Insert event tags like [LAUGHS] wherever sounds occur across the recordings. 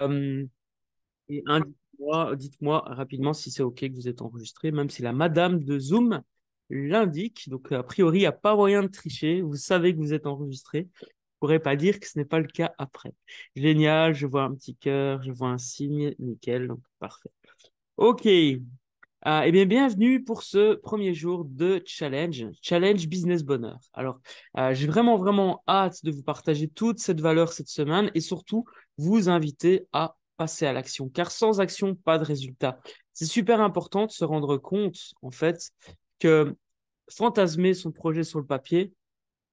Hum, et dites-moi dites rapidement si c'est OK que vous êtes enregistré, même si la madame de Zoom l'indique. Donc, a priori, il n'y a pas moyen de tricher. Vous savez que vous êtes enregistré. Vous ne pourrez pas dire que ce n'est pas le cas après. Génial, je vois un petit cœur, je vois un signe. Nickel, donc parfait. OK, et euh, eh bien, bienvenue pour ce premier jour de challenge, challenge business bonheur. Alors, euh, j'ai vraiment, vraiment hâte de vous partager toute cette valeur cette semaine et surtout vous inviter à passer à l'action, car sans action, pas de résultat. C'est super important de se rendre compte, en fait, que fantasmer son projet sur le papier,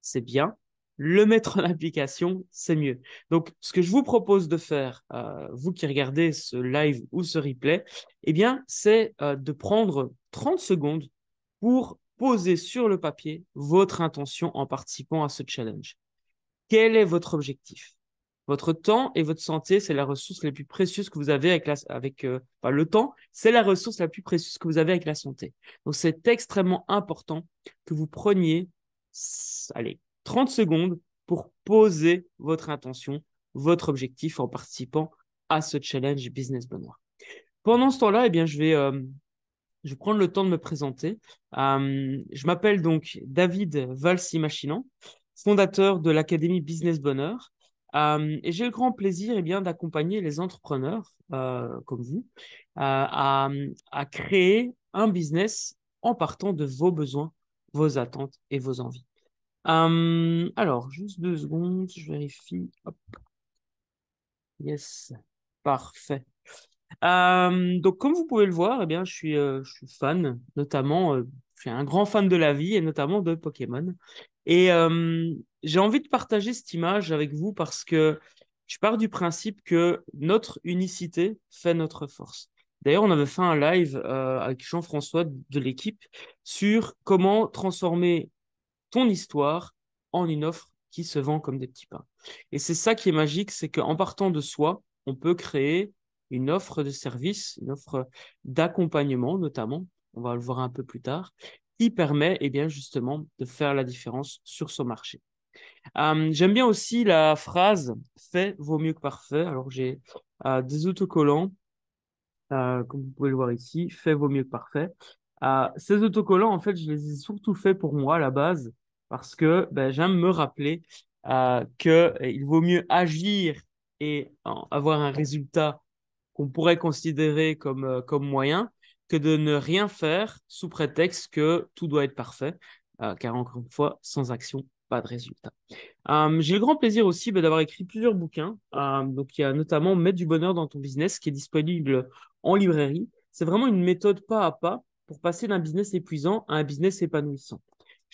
c'est bien, le mettre en application, c'est mieux. Donc, ce que je vous propose de faire, euh, vous qui regardez ce live ou ce replay, eh bien, c'est euh, de prendre 30 secondes pour poser sur le papier votre intention en participant à ce challenge. Quel est votre objectif Votre temps et votre santé, c'est la ressource la plus précieuse que vous avez avec la, avec euh, le temps, c'est la ressource la plus précieuse que vous avez avec la santé. Donc, c'est extrêmement important que vous preniez allez, 30 secondes pour poser votre intention, votre objectif en participant à ce challenge Business Bonheur. Pendant ce temps-là, eh bien, je vais, euh, je vais prendre le temps de me présenter. Euh, je m'appelle donc David valsi Machinan, fondateur de l'Académie Business Bonheur. Euh, et j'ai le grand plaisir eh bien, d'accompagner les entrepreneurs comme vous à créer un business en partant de vos besoins, vos attentes et vos envies. Hum, alors, juste deux secondes, je vérifie. Yes, parfait. Hum, donc, comme vous pouvez le voir, eh bien, je suis, euh, je suis fan, notamment, euh, je suis un grand fan de la vie et notamment de Pokémon. Et hum, j'ai envie de partager cette image avec vous parce que je pars du principe que notre unicité fait notre force. D'ailleurs, on avait fait un live euh, avec Jean-François de l'équipe sur comment transformer ton histoire en une offre qui se vend comme des petits pains. Et c'est ça qui est magique, c'est qu'en partant de soi, on peut créer une offre de service, une offre d'accompagnement notamment, on va le voir un peu plus tard, qui permet et eh bien, justement de faire la différence sur son marché. Hum, j'aime bien aussi la phrase « fait vaut mieux que parfait ». Alors j'ai euh, des autocollants, euh, comme vous pouvez le voir ici, « fait vaut mieux que parfait ». Ah, ces autocollants, en fait, je les ai surtout faits pour moi à la base parce que ben, j'aime me rappeler euh, qu'il eh, vaut mieux agir et avoir un résultat qu'on pourrait considérer comme, euh, comme moyen que de ne rien faire sous prétexte que tout doit être parfait, euh, car encore une fois, sans action, pas de résultat. j'ai le grand plaisir aussi ben, d'avoir écrit plusieurs bouquins. donc, il y a notamment Mettre du bonheur dans ton business qui est disponible en librairie. C'est vraiment une méthode pas à pas pour passer d'un business épuisant à un business épanouissant.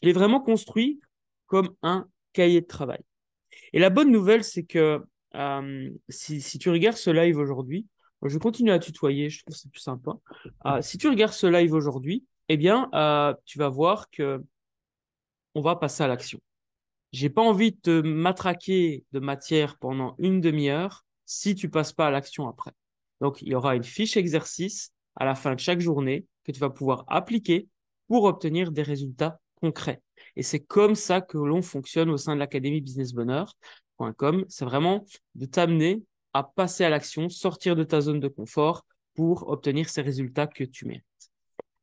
Je l'ai vraiment construit comme un cahier de travail. Et la bonne nouvelle, c'est que euh, si, tu regardes ce live aujourd'hui, je continue à tutoyer, je trouve que c'est plus sympa. Euh, si tu regardes ce live aujourd'hui, eh bien, euh, tu vas voir que on va passer à l'action. J'ai pas envie de te matraquer de matière pendant une demi-heure si tu passes pas à l'action après. Donc, il y aura une fiche exercice à la fin de chaque journée que tu vas pouvoir appliquer pour obtenir des résultats concrets. Et c'est comme ça que l'on fonctionne au sein de l'Académie businessbonheur.com. C'est vraiment de t'amener à passer à l'action, sortir de ta zone de confort pour obtenir ces résultats que tu mérites.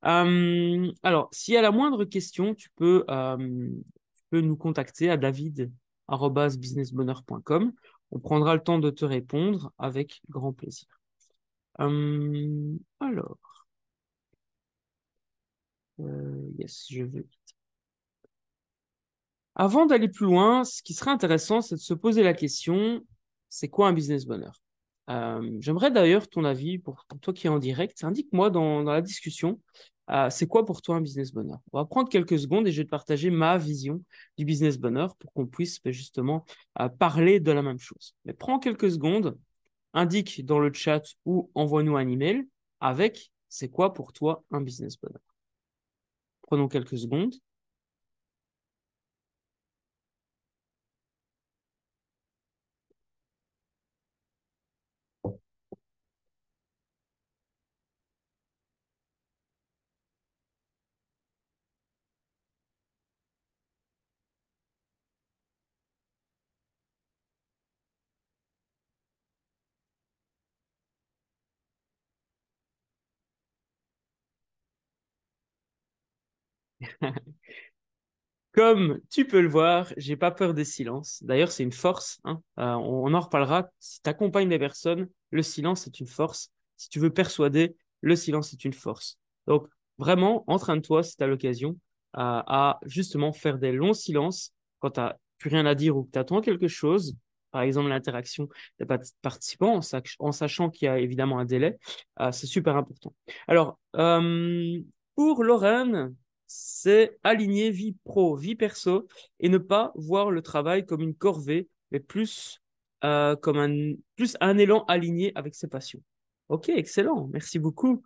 Euh, alors, s'il y a la moindre question, tu peux, euh, tu peux nous contacter à david.businessbonheur.com. On prendra le temps de te répondre avec grand plaisir. Hum, alors. Euh, je Avant d'aller plus loin, ce qui serait intéressant, c'est de se poser la question, c'est quoi un business bonheur hum, J'aimerais d'ailleurs ton avis, pour, toi qui es en direct, indique-moi dans, la discussion, euh, c'est quoi pour toi un business bonheur On va prendre quelques secondes et je vais te partager ma vision du business bonheur pour qu'on puisse ben, justement euh, parler de la même chose. Mais prends quelques secondes indique dans le chat ou envoie-nous un email avec c'est quoi pour toi un business bonheur. Prenons quelques secondes. [LAUGHS] Comme tu peux le voir, j'ai pas peur des silences. D'ailleurs, c'est une force. Hein. Euh, on en reparlera. Si tu accompagnes des personnes, le silence est une force. Si tu veux persuader, le silence est une force. Donc, vraiment, entraîne-toi si tu as l'occasion à justement faire des longs silences quand tu n'as plus rien à dire ou que tu attends quelque chose. Par exemple, l'interaction des participants, en, sachant qu'il y a évidemment un délai, euh, c'est super important. Alors, euh, pour Lorraine, c'est aligner vie pro, vie perso et ne pas voir le travail comme une corvée, mais plus, euh, comme un, plus un élan aligné avec ses passions. Ok, excellent. Merci beaucoup,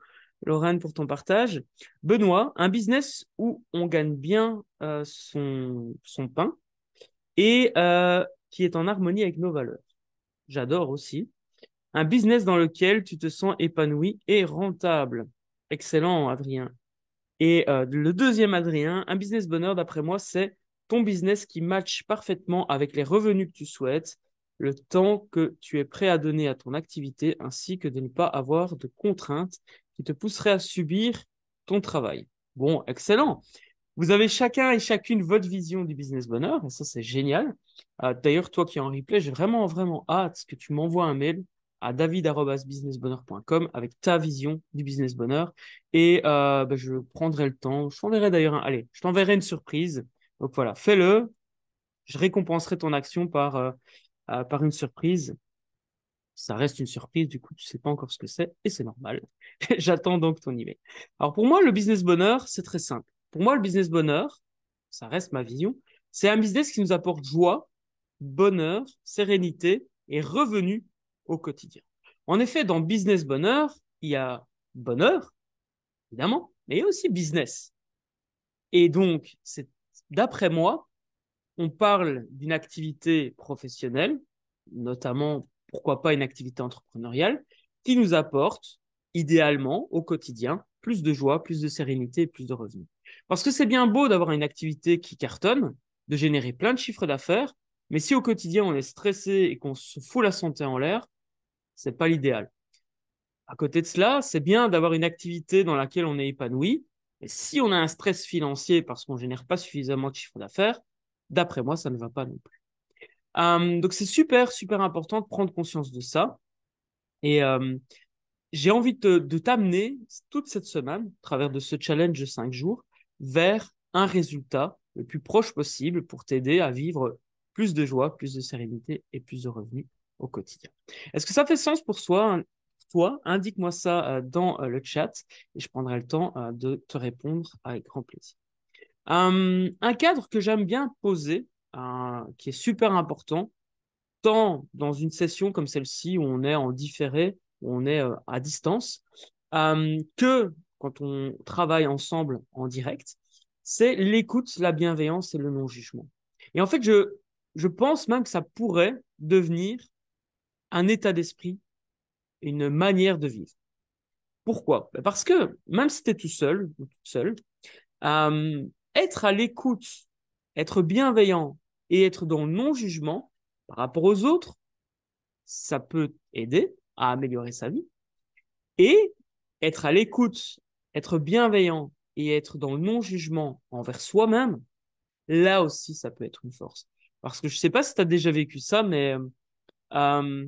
Lorraine, pour ton partage. Benoît, un business où on gagne bien euh, son, pain et euh, qui est en harmonie avec nos valeurs. J'adore aussi. Un business dans lequel tu te sens épanoui et rentable. Excellent, Adrien. Et euh, le deuxième, Adrien, un business bonheur, d'après moi, c'est ton business qui matche parfaitement avec les revenus que tu souhaites, le temps que tu es prêt à donner à ton activité, ainsi que de ne pas avoir de contraintes qui te pousseraient à subir ton travail. Bon, excellent. Vous avez chacun et chacune votre vision du business bonheur, et ça c'est génial. Euh, d'ailleurs, toi qui es en replay, j'ai vraiment, vraiment hâte que tu m'envoies un mail à david.businessbonheur.com avec ta vision du business bonheur. Et euh, bah, je prendrai le temps. Je t'enverrai d'ailleurs un... Allez, je t'enverrai une surprise. Donc voilà, fais-le. Je récompenserai ton action par, euh, euh, par une surprise. Ça reste une surprise, du coup, tu ne sais pas encore ce que c'est et c'est normal. [LAUGHS] J'attends donc ton email. Alors pour moi, le business bonheur, c'est très simple. Pour moi, le business bonheur, ça reste ma vision, c'est un business qui nous apporte joie, bonheur, sérénité et revenus au quotidien. En effet, dans business bonheur, il y a bonheur, évidemment, mais il y a aussi business. Et donc, d'après moi, on parle d'une activité professionnelle, notamment, pourquoi pas une activité entrepreneuriale, qui nous apporte, idéalement, au quotidien, plus de joie, plus de sérénité, plus de revenus. Parce que c'est bien beau d'avoir une activité qui cartonne, de générer plein de chiffres d'affaires, mais si au quotidien on est stressé et qu'on se fout la santé en l'air, c'est pas l'idéal. À côté de cela, c'est bien d'avoir une activité dans laquelle on est épanoui. Mais si on a un stress financier parce qu'on génère pas suffisamment de chiffre d'affaires, d'après moi, ça ne va pas non plus. Hum, donc c'est super, super important de prendre conscience de ça. Et hum, j'ai envie de, t'amener toute cette semaine, à travers de ce challenge de 5 jours, vers un résultat le plus proche possible pour t'aider à vivre plus de joie, plus de sérénité et plus de revenus au quotidien. Est-ce que ça fait sens pour soi, toi Indique-moi ça euh, dans euh, le chat et je prendrai le temps euh, de te répondre avec grand plaisir. Hum, un cadre que j'aime bien poser, qui est super important, tant dans une session comme celle-ci où on est en différé, où on est à distance, hum, que quand on travaille ensemble en direct, c'est l'écoute, la bienveillance et le non-jugement. Et en fait, je, je pense même que ça pourrait devenir un état d'esprit, une manière de vivre. Pourquoi ben Parce que même si tu es tout seul ou euh, être à l'écoute, être bienveillant et être dans le non-jugement par rapport aux autres, ça peut aider à améliorer sa vie. Et être à l'écoute, être bienveillant et être dans le non-jugement envers soi-même, là aussi, ça peut être une force. Parce que je ne sais pas si tu as déjà vécu ça, mais euh, euh,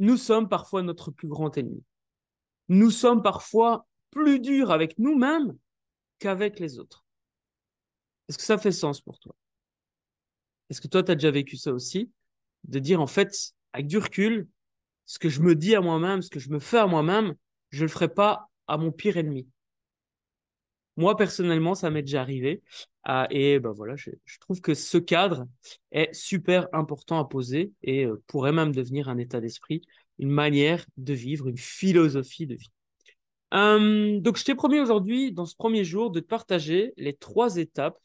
nous sommes parfois notre plus grand ennemi. Nous sommes parfois plus durs avec nous-mêmes qu'avec les autres. Est-ce que ça fait sens pour toi Est-ce que toi, tu as déjà vécu ça aussi De dire, en fait, avec du recul, ce que je me dis à moi-même, ce que je me fais à moi-même, je ne le ferai pas à mon pire ennemi. Moi, personnellement, ça m'est déjà arrivé. Ah, et ben voilà, je, trouve que ce cadre est super important à poser et euh, pourrait même devenir un état d'esprit, une manière de vivre, une philosophie de vie. Hum, donc, je t'ai promis aujourd'hui, dans ce premier jour, de partager les trois étapes,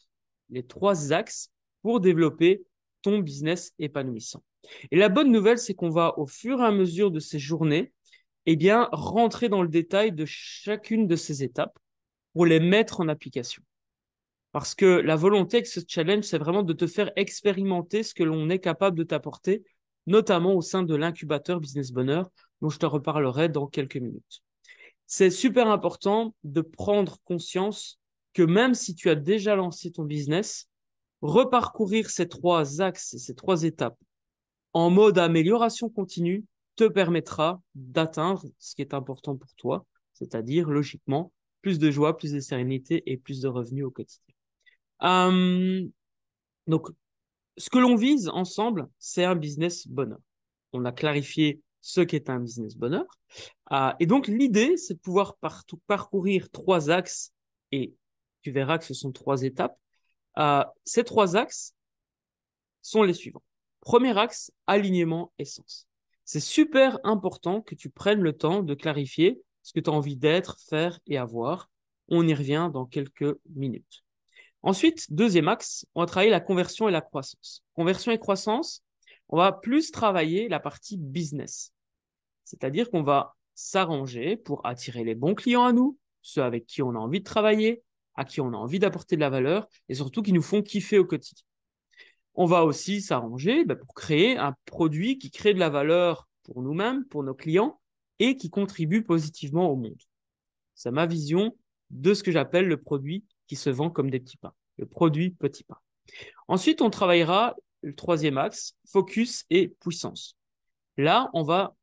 les trois axes pour développer ton business épanouissant. Et la bonne nouvelle, c'est qu'on va, au fur et à mesure de ces journées, eh bien, rentrer dans le détail de chacune de ces étapes pour les mettre en application. Parce que la volonté avec ce challenge, c'est vraiment de te faire expérimenter ce que l'on est capable de t'apporter, notamment au sein de l'incubateur Business Bonheur, dont je te reparlerai dans quelques minutes. C'est super important de prendre conscience que même si tu as déjà lancé ton business, reparcourir ces trois axes, ces trois étapes en mode amélioration continue te permettra d'atteindre ce qui est important pour toi, c'est-à-dire logiquement plus de joie, plus de sérénité et plus de revenus au quotidien. Euh, donc, ce que l'on vise ensemble, c'est un business bonheur. On a clarifié ce qu'est un business bonheur. Euh, et donc, l'idée, c'est de pouvoir parcourir trois axes, et tu verras que ce sont trois étapes. Euh, ces trois axes sont les suivants. Premier axe, alignement essence. C'est super important que tu prennes le temps de clarifier ce que tu as envie d'être, faire et avoir. On y revient dans quelques minutes. Ensuite, deuxième axe, on va travailler la conversion et la croissance. Conversion et croissance, on va plus travailler la partie business. C'est-à-dire qu'on va s'arranger pour attirer les bons clients à nous, ceux avec qui on a envie de travailler, à qui on a envie d'apporter de la valeur et surtout qui nous font kiffer au quotidien. On va aussi s'arranger bah, pour créer un produit qui crée de la valeur pour nous-mêmes, pour nos clients et qui contribue positivement au monde. C'est ma vision de ce que j'appelle le produit qui se vend comme des petits pains. Le produit petit pain. Ensuite, on travaillera le troisième axe, focus et puissance. Là, on va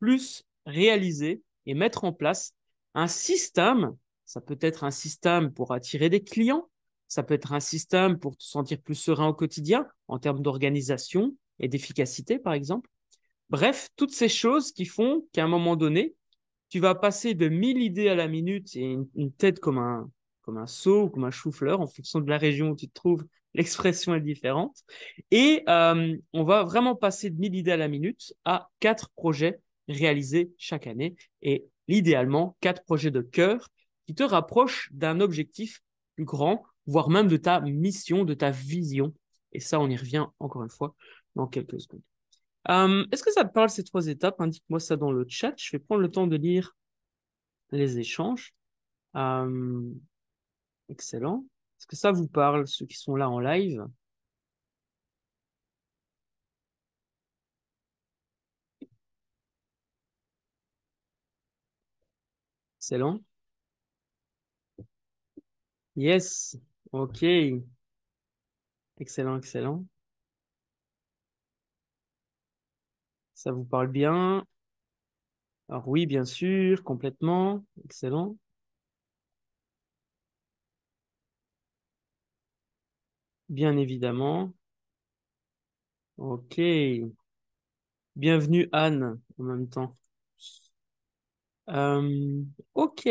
plus réaliser et mettre en place un système. Ça peut être un système pour attirer des clients, ça peut être un système pour te sentir plus serein au quotidien en termes d'organisation et d'efficacité, par exemple. Bref, toutes ces choses qui font qu'à un moment donné, tu vas passer de 1000 idées à la minute et une, tête comme un, comme un seau ou comme un chou-fleur, en fonction de la région où tu te trouves, [LAUGHS] l'expression est différente. Et euh, on va vraiment passer de 1000 idées à la minute à quatre projets réalisés chaque année, et idéalement quatre projets de cœur qui te rapprochent d'un objectif plus grand, voire même de ta mission, de ta vision. Et ça, on y revient encore une fois dans quelques secondes. Euh, est-ce que ça te parle ces trois étapes Indique-moi hein, ça dans le chat. Je vais prendre le temps de lire les échanges. Euh, Excellent. Est-ce que ça vous parle, ceux qui sont là en live Excellent. Yes. OK. Excellent, excellent. Ça vous parle bien Alors oui, bien sûr, complètement. Excellent. bien évidemment. Ok. Bienvenue Anne en même temps. Euh, ok.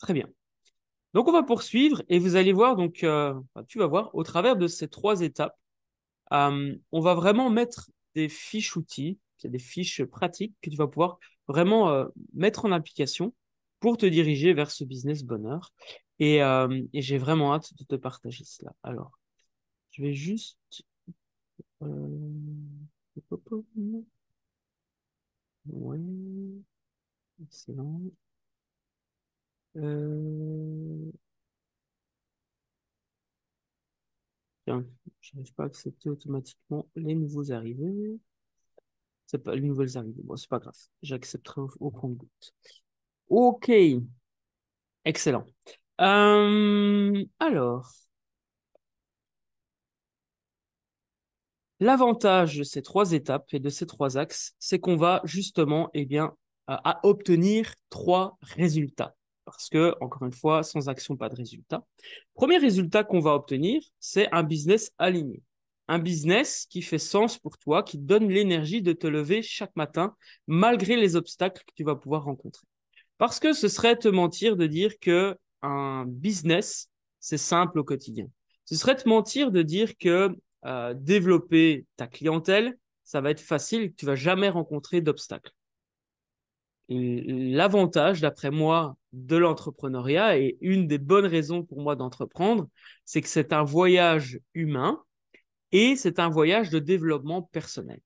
Très bien. Donc on va poursuivre et vous allez voir, donc euh, tu vas voir, au travers de ces trois étapes, euh, on va vraiment mettre des fiches outils, des fiches pratiques que tu vas pouvoir vraiment mettre en application pour te diriger vers ce business bonheur. Et, euh, j'ai vraiment hâte de te partager cela. Alors, je vais juste... Euh, ouais. Excellent. Euh... Tiens, je n'arrive pas à accepter automatiquement les nouveaux arrivés. C'est pas les nouvelles arrivées. Bon, c'est pas grave. J'accepterai au, point compte-goutte. Ok. Excellent. Euh, alors, l'avantage de ces trois étapes et de ces trois axes, c'est qu'on va justement et eh bien, euh, obtenir trois résultats. Parce que, encore une fois, sans action, pas de résultat. Premier résultat qu'on va obtenir, c'est un business aligné. Un business qui fait sens pour toi, qui donne l'énergie de te lever chaque matin, malgré les obstacles que tu vas pouvoir rencontrer. Parce que ce serait te mentir de dire que un business, c'est simple au quotidien. Ce serait te mentir de dire que euh, développer ta clientèle, ça va être facile, tu vas jamais rencontrer d'obstacles. L'avantage, d'après moi, de l'entrepreneuriat et une des bonnes raisons pour moi d'entreprendre, c'est que c'est un voyage humain et c'est un voyage de développement personnel.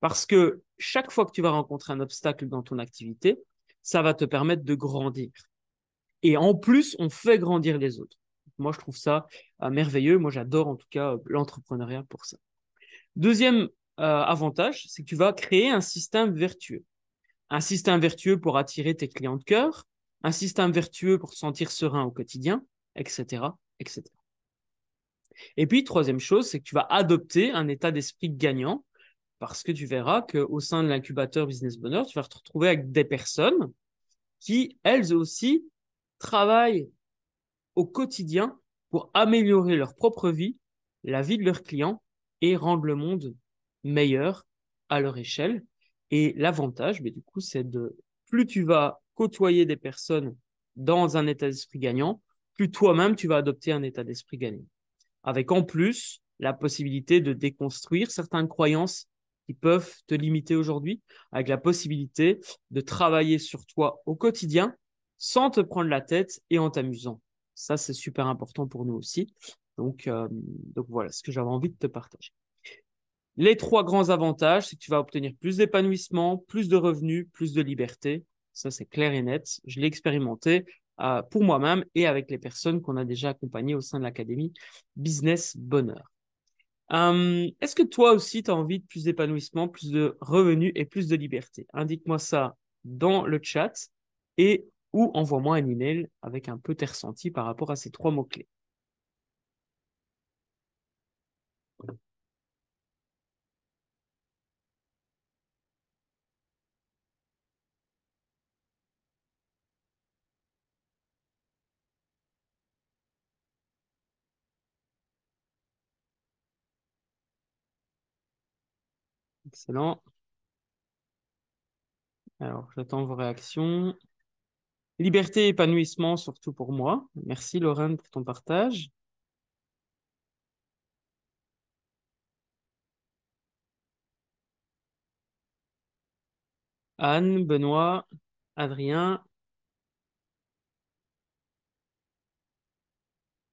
Parce que chaque fois que tu vas rencontrer un obstacle dans ton activité, ça va te permettre de grandir et en plus, on fait grandir les autres. Moi, je trouve ça euh, merveilleux. Moi, j'adore en tout cas euh, l'entrepreneuriat pour ça. Deuxième euh, avantage, c'est que tu vas créer un système vertueux. Un système vertueux pour attirer tes clients de cœur, un système vertueux pour te sentir serein au quotidien, etc. etc. Et puis, troisième chose, c'est que tu vas adopter un état d'esprit gagnant parce que tu verras qu'au sein de l'incubateur Business Bonheur, tu vas te retrouver avec des personnes qui, elles aussi, travaillent au quotidien pour améliorer leur propre vie, la vie de leurs clients et rendre le monde meilleur à leur échelle. Et l'avantage, mais du coup, c'est de plus tu vas côtoyer des personnes dans un état d'esprit gagnant, plus toi-même tu vas adopter un état d'esprit gagnant. Avec en plus la possibilité de déconstruire certaines croyances qui peuvent te limiter aujourd'hui, avec la possibilité de travailler sur toi au quotidien sans te prendre la tête et en t'amusant. Ça, c'est super important pour nous aussi. Donc, euh, donc voilà ce que j'avais envie de te partager. Les trois grands avantages, c'est que tu vas obtenir plus d'épanouissement, plus de revenus, plus de liberté. Ça, c'est clair et net. Je l'ai expérimenté euh, pour moi-même et avec les personnes qu'on a déjà accompagnées au sein de l'Académie Business Bonheur. Hum, est-ce que toi aussi, tu as envie de plus d'épanouissement, plus de revenus et plus de liberté Indique-moi ça dans le chat. Et ou envoie-moi un email avec un peu tes ressentis par rapport à ces trois mots-clés. Excellent. Alors, j'attends vos réactions. Liberté épanouissement, surtout pour moi. Merci Laurent pour ton partage. Anne, Benoît, Adrien.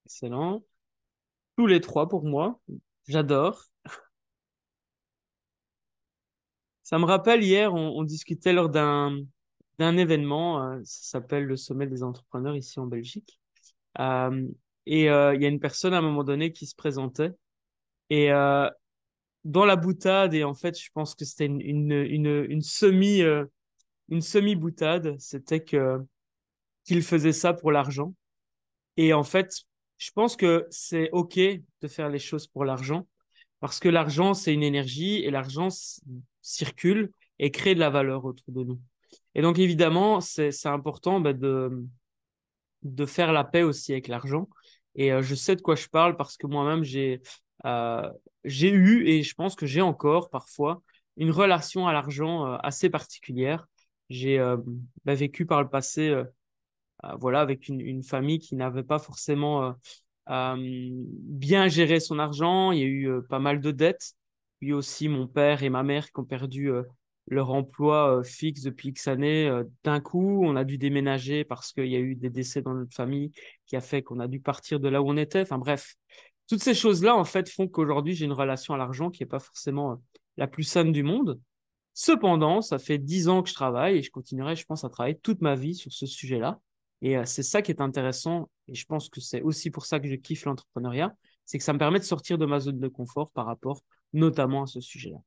Excellent. Tous les trois pour moi. J'adore. Ça me rappelle hier, on discutait lors d'un un événement, euh, ça s'appelle le sommet des entrepreneurs ici en Belgique. Euh, et euh, il y a une personne à un moment donné qui se présentait et dans la boutade et en fait je pense que c'était une, une, une, une semi une semi boutade c'était que qu'il faisait ça pour l'argent et en fait je pense que c'est ok de faire les choses pour l'argent parce que l'argent c'est une énergie et l'argent circule et crée de la valeur autour de nous et donc, évidemment, c'est important bah, de, de faire la paix aussi avec l'argent. Et euh, je sais de quoi je parle parce que moi-même, j'ai euh, eu et je pense que j'ai encore parfois une relation à l'argent euh, assez particulière. J'ai euh, bah, vécu par le passé voilà, avec une, une famille qui n'avait pas forcément bien géré son argent. Il y a eu pas mal de dettes. Puis aussi mon père et ma mère qui ont perdu leur emploi euh, fixe depuis X années euh, d'un coup. On a dû déménager parce qu'il y a eu des décès dans notre famille qui a fait qu'on a dû partir de là où on était. Enfin bref, toutes ces choses-là, en fait, font qu'aujourd'hui, j'ai une relation à l'argent qui n'est pas forcément euh, la plus saine du monde. Cependant, ça fait dix ans que je travaille et je continuerai, je pense, à travailler toute ma vie sur ce sujet-là. Et c'est ça qui est intéressant. Et je pense que c'est aussi pour ça que je kiffe l'entrepreneuriat. C'est que ça me permet de sortir de ma zone de confort par rapport notamment à ce sujet-là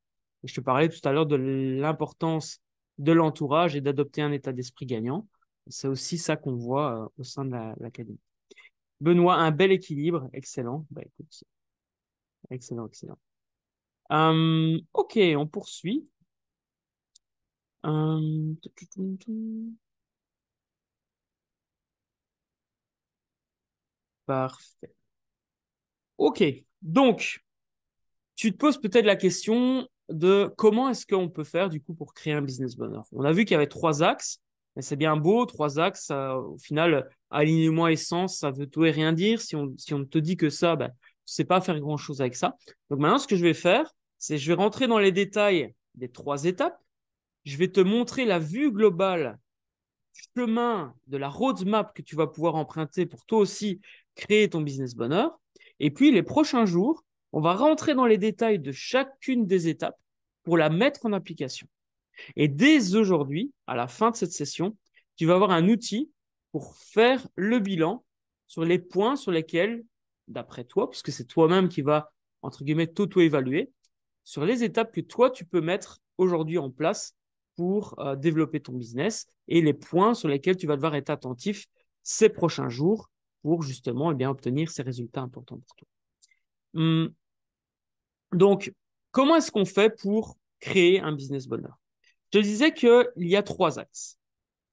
je te parlais tout à l'heure de l'importance de l'entourage et d'adopter un état d'esprit gagnant. C'est aussi ça qu'on voit euh, au sein de l'académie. Benoît, un bel équilibre, excellent. Bah, excellent, excellent. Euh, ok, on poursuit. Euh, Parfait. Ok, donc, tu te poses peut-être la question, de comment est-ce qu'on peut faire du coup pour créer un business bonheur. On a vu qu'il y avait trois axes, mais c'est bien beau, trois axes, au final, alignement et sens, ça veut tout et rien dire. Si on, si on te dit que ça, ben, tu sais pas faire grand-chose avec ça. Donc maintenant, ce que je vais faire, c'est je vais rentrer dans les détails des trois étapes. Je vais te montrer la vue globale du chemin, de la roadmap que tu vas pouvoir emprunter pour toi aussi créer ton business bonheur. Et puis, les prochains jours, on va rentrer dans les détails de chacune des étapes pour la mettre en application. Et dès aujourd'hui, à la fin de cette session, tu vas avoir un outil pour faire le bilan sur les points sur lesquels, d'après toi, puisque c'est toi-même qui va, entre guillemets, t'auto-évaluer, sur les étapes que toi, tu peux mettre aujourd'hui en place pour euh, développer ton business et les points sur lesquels tu vas devoir être attentif ces prochains jours pour justement eh bien, obtenir ces résultats importants pour toi. Hum, donc, comment est-ce qu'on fait pour créer un business bonheur Je disais qu'il y a trois axes.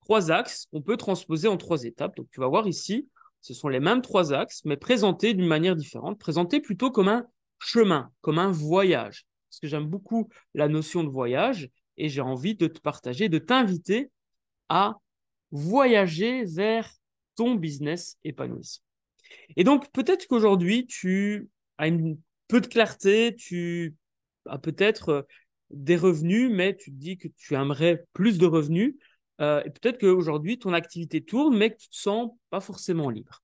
Trois axes on peut transposer en trois étapes. Donc, tu vas voir ici, ce sont les mêmes trois axes, mais présentés d'une manière différente, présentés plutôt comme un chemin, comme un voyage. Parce que j'aime beaucoup la notion de voyage et j'ai envie de te partager, de t'inviter à voyager vers ton business épanouissant. Et donc, peut-être qu'aujourd'hui, tu as une peu de clarté, tu as peut-être euh, des revenus, mais tu te dis que tu aimerais plus de revenus. Euh, et peut-être qu'aujourd'hui, ton activité tourne, mais que tu te sens pas forcément libre.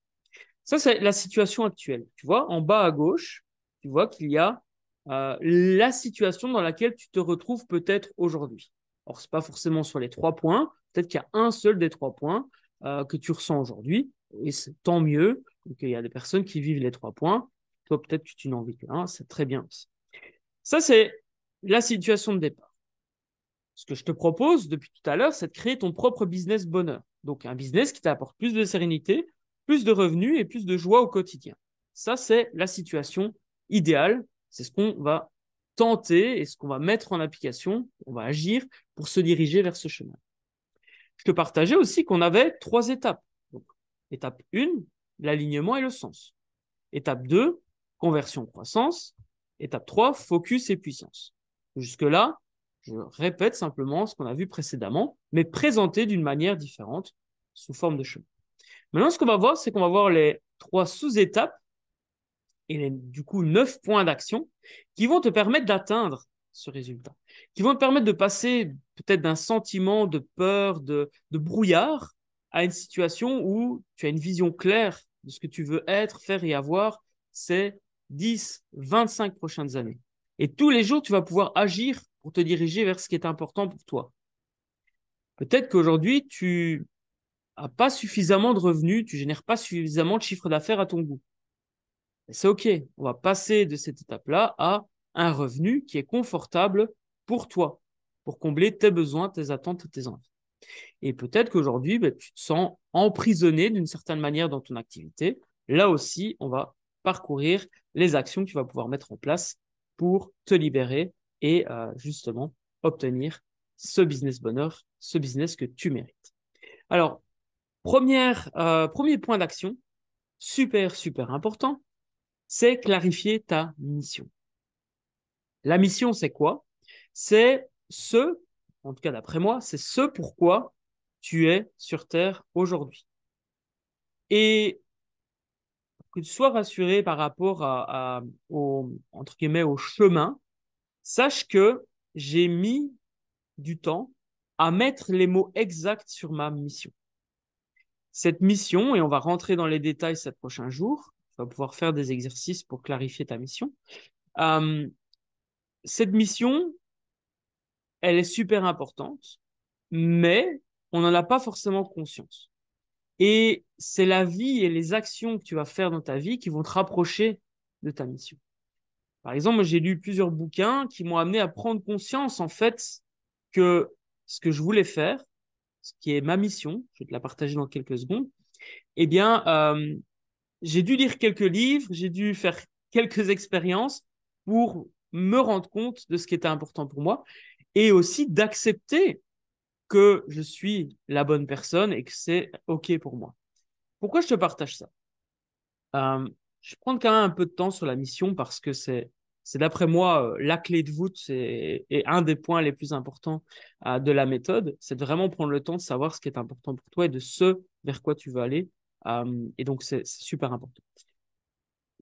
Ça, c'est la situation actuelle. Tu vois, en bas à gauche, tu vois qu'il y a euh, la situation dans laquelle tu te retrouves peut-être aujourd'hui. Alors, ce n'est pas forcément sur les trois points. Peut-être qu'il y a un seul des trois points que tu ressens aujourd'hui. Et c'est tant mieux. qu'il y a des personnes qui vivent les trois points. Toi, peut-être que tu n'en que là. Hein, c'est très bien aussi. Ça, c'est la situation de départ. Ce que je te propose depuis tout à l'heure, c'est de créer ton propre business bonheur. Donc, un business qui t'apporte plus de sérénité, plus de revenus et plus de joie au quotidien. Ça, c'est la situation idéale. C'est ce qu'on va tenter et ce qu'on va mettre en application. On va agir pour se diriger vers ce chemin. Je te partageais aussi qu'on avait trois étapes. étape 1, l'alignement et le sens. Étape 2, conversion croissance. Étape 3, focus et puissance. Jusque-là, je répète simplement ce qu'on a vu précédemment, mais présenté d'une manière différente sous forme de chemin. Maintenant, ce qu'on va voir, c'est qu'on va voir les trois sous-étapes et du coup neuf points d'action qui vont te permettre d'atteindre ce résultat, qui vont te permettre de passer peut-être d'un sentiment de peur, de, brouillard, à une situation où tu as une vision claire de ce que tu veux être, faire et avoir. C'est 10, 25 prochaines années. Et tous les jours, tu vas pouvoir agir pour te diriger vers ce qui est important pour toi. Peut-être qu'aujourd'hui, tu n'as pas suffisamment de revenus, tu génères pas suffisamment de chiffre d'affaires à ton goût. C'est OK, on va passer de cette étape-là à un revenu qui est confortable pour toi, pour combler tes besoins, tes attentes tes envies. Et peut-être qu'aujourd'hui, ben, tu te sens emprisonné d'une certaine manière dans ton activité. Là aussi, on va parcourir les actions que tu vas pouvoir mettre en place pour te libérer et euh, justement obtenir ce business bonheur, ce business que tu mérites. Alors, première, euh, premier point d'action, super, super important, c'est clarifier ta mission. La mission, c'est quoi C'est ce, en tout cas d'après moi, c'est ce pourquoi tu es sur Terre aujourd'hui. Et que tu sois rassuré par rapport à, au, entre au chemin, sache que j'ai mis du temps à mettre les mots exacts sur ma mission. Cette mission, et on va rentrer dans les détails ces prochains jours, tu vas pouvoir faire des exercices pour clarifier ta mission. Euh, cette mission, elle est super importante, mais on n'en a pas forcément conscience. Et c'est la vie et les actions que tu vas faire dans ta vie qui vont te rapprocher de ta mission. Par exemple, j'ai lu plusieurs bouquins qui m'ont amené à prendre conscience, en fait, que ce que je voulais faire, ce qui est ma mission, je vais te la partager dans quelques secondes, eh bien, euh, j'ai dû lire quelques livres, j'ai dû faire quelques expériences pour me rendre compte de ce qui était important pour moi et aussi d'accepter que je suis la bonne personne et que c'est OK pour moi. Pourquoi je te partage ça euh, Je prendre quand même un peu de temps sur la mission parce que c'est, c'est d'après moi euh, la clé de voûte et, un des points les plus importants euh, de la méthode. C'est de vraiment prendre le temps de savoir ce qui est important pour toi et de ce vers quoi tu veux aller. Euh, et donc, c'est, c'est super important.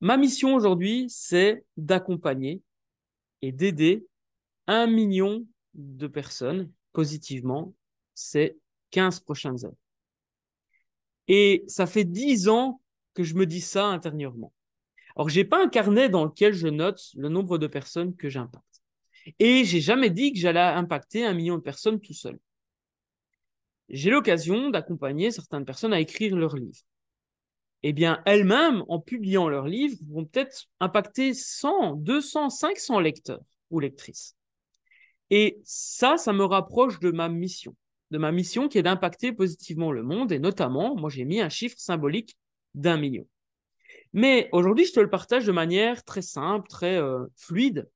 Ma mission aujourd'hui, c'est d'accompagner et d'aider un million de personnes positivement ces 15 prochaines années. Et ça fait 10 ans que je me dis ça intérieurement. Alors, j'ai pas un carnet dans lequel je note le nombre de personnes que j'impacte. Et j'ai jamais dit que j'allais impacter un million de personnes tout seul. J'ai l'occasion d'accompagner certaines personnes à écrire leur livre. Eh bien, elles-mêmes, en publiant leur livre, vont peut-être impacter 100, 200, 500 lecteurs ou lectrices. Et ça, ça me rapproche de ma mission, de ma mission qui est d'impacter positivement le monde, et notamment, moi j'ai mis un chiffre symbolique d'un million. Mais aujourd'hui, je te le partage de manière très simple, très euh, fluide,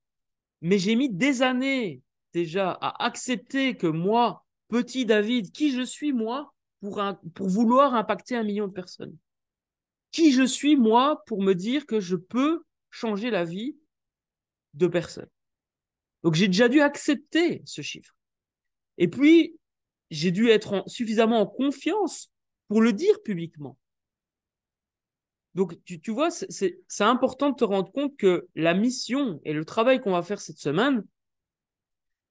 mais j'ai mis des années déjà à accepter que moi, petit David, qui je suis moi, pour, pour vouloir impacter un million de personnes Qui je suis moi pour me dire que je peux changer la vie de personnes donc j'ai déjà dû accepter ce chiffre. Et puis, j'ai dû être suffisamment en confiance pour le dire publiquement. Donc, tu, vois, c'est important de te rendre compte que la mission et le travail qu'on va faire cette semaine,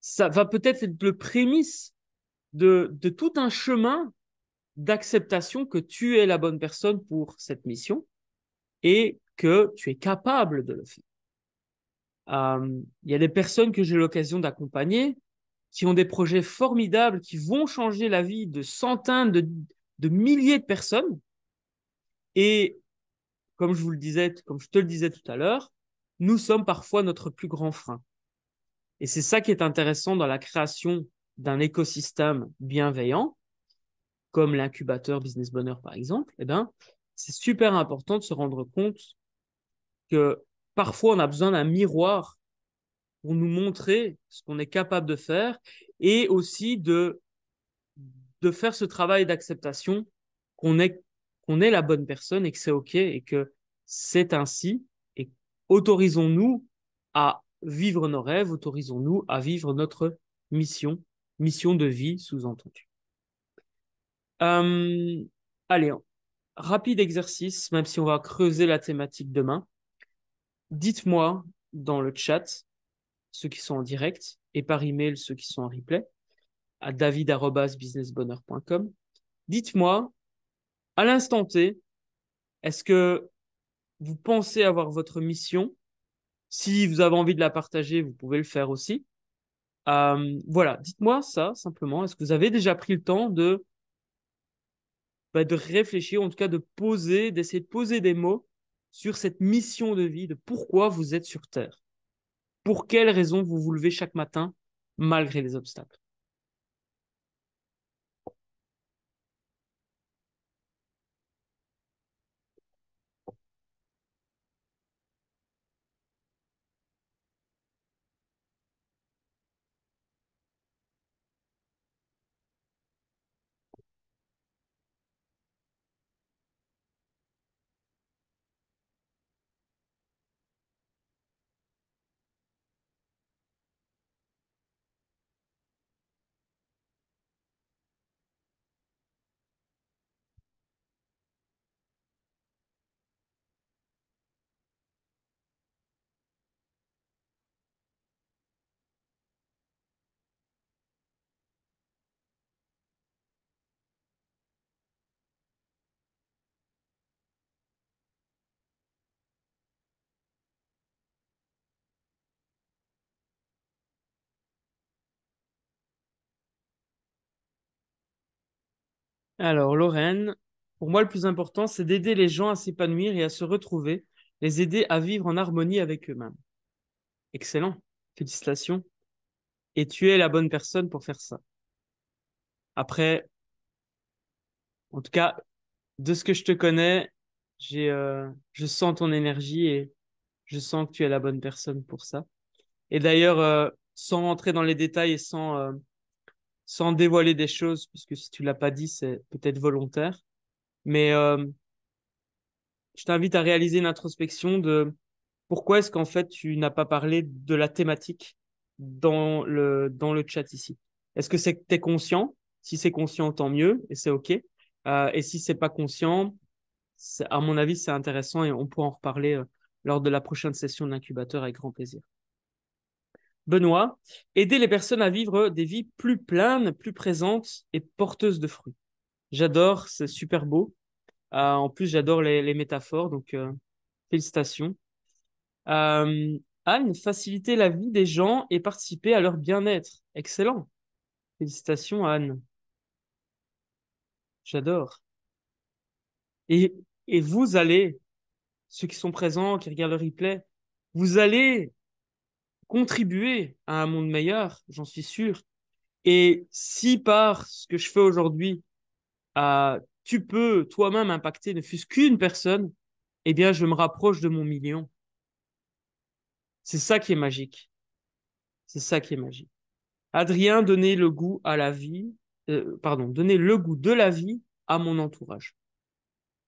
ça va peut-être être le prémisse de tout un chemin d'acceptation que tu es la bonne personne pour cette mission et que tu es capable de le faire. Euh, il y a des personnes que j'ai l'occasion d'accompagner qui ont des projets formidables, qui vont changer la vie de centaines, de, de milliers de personnes. Et comme je vous le disais, comme je te le disais tout à l'heure, nous sommes parfois notre plus grand frein. Et c'est ça qui est intéressant dans la création d'un écosystème bienveillant, comme l'incubateur Business Bonheur par exemple. et eh ben, c'est super important de se rendre compte que parfois on a besoin d'un miroir pour nous montrer ce qu'on est capable de faire et aussi de, de faire ce travail d'acceptation qu'on est, qu'on est la bonne personne et que c'est OK et que c'est ainsi. Et autorisons-nous à vivre nos rêves, autorisons-nous à vivre notre mission, mission de vie sous-entendue. Euh, allez, rapide exercice, même si on va creuser la thématique demain dites-moi dans le chat, ceux qui sont en direct, et par email, ceux qui sont en replay, à david.businessbonheur.com. Dites-moi, à l'instant T, est-ce que vous pensez avoir votre mission Si vous avez envie de la partager, vous pouvez le faire aussi. Euh, voilà, dites-moi ça simplement. Est-ce que vous avez déjà pris le temps de, bah, de réfléchir, en tout cas de poser, d'essayer de poser des mots sur cette mission de vie de pourquoi vous êtes sur Terre. Pour quelles raisons vous vous levez chaque matin malgré les obstacles. Alors, Lorraine, pour moi, le plus important, c'est d'aider les gens à s'épanouir et à se retrouver, les aider à vivre en harmonie avec eux-mêmes. Excellent. Félicitations. Et tu es la bonne personne pour faire ça. Après, en tout cas, de ce que je te connais, j'ai, euh, je sens ton énergie et je sens que tu es la bonne personne pour ça. Et d'ailleurs, euh, sans rentrer dans les détails et sans euh, sans dévoiler des choses, puisque si tu l'as pas dit, c'est peut-être volontaire. Mais euh, je t'invite à réaliser une introspection de pourquoi est-ce qu'en fait tu n'as pas parlé de la thématique dans le, dans le chat ici. Est-ce que c'est que tu es conscient Si c'est conscient, tant mieux, et c'est OK. Euh, et si c'est pas conscient, à mon avis, c'est intéressant et on pourra en reparler euh, lors de la prochaine session de l'incubateur avec grand plaisir. Benoît, aider les personnes à vivre des vies plus pleines, plus présentes et porteuses de fruits. J'adore, c'est super beau. Euh, en plus, j'adore les, métaphores, donc euh, félicitations. Euh, Anne, faciliter la vie des gens et participer à leur bien-être. Excellent. Félicitations, Anne. J'adore. Et, et vous allez, ceux qui sont présents, qui regardent le replay, vous allez contribuer à un monde meilleur, j'en suis sûr. Et si par ce que je fais aujourd'hui, ah, tu peux toi-même impacter ne fût-ce qu'une personne, eh bien, je me rapproche de mon million. C'est ça qui est magique. C'est ça qui est magique. Adrien, donner le goût à la vie, euh, pardon, donner le goût de la vie à mon entourage.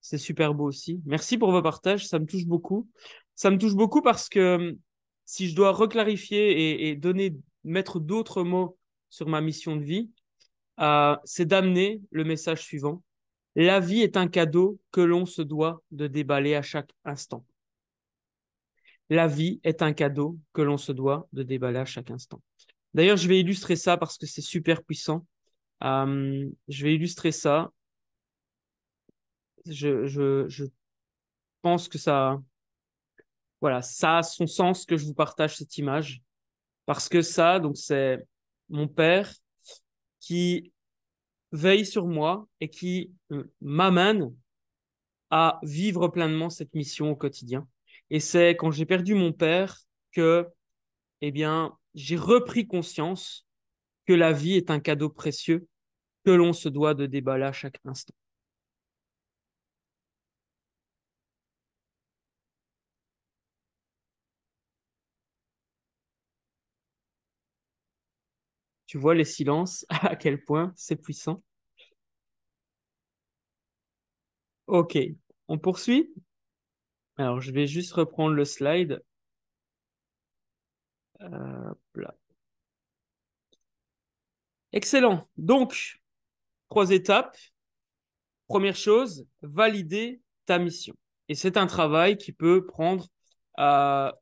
C'est super beau aussi. Merci pour vos partages, ça me touche beaucoup. Ça me touche beaucoup parce que hum, si je dois reclarifier et, donner, mettre d'autres mots sur ma mission de vie, euh, c'est d'amener le message suivant. La vie est un cadeau que l'on se doit de déballer à chaque instant. La vie est un cadeau que l'on se doit de déballer à chaque instant. D'ailleurs, je vais illustrer ça parce que c'est super puissant. Euh, je vais illustrer ça. je pense que ça, voilà, ça a son sens que je vous partage cette image. Parce que ça, donc c'est mon père qui veille sur moi et qui euh, m'amène à vivre pleinement cette mission au quotidien. Et c'est quand j'ai perdu mon père que, eh bien, j'ai repris conscience que la vie est un cadeau précieux que l'on se doit de déballer à chaque instant. tu vois les silences, [LAUGHS] à quel point c'est puissant. Ok, on poursuit. Alors, je vais juste reprendre le slide. Excellent. Donc, trois étapes. Première chose, valider ta mission. Et c'est un travail qui peut prendre euh,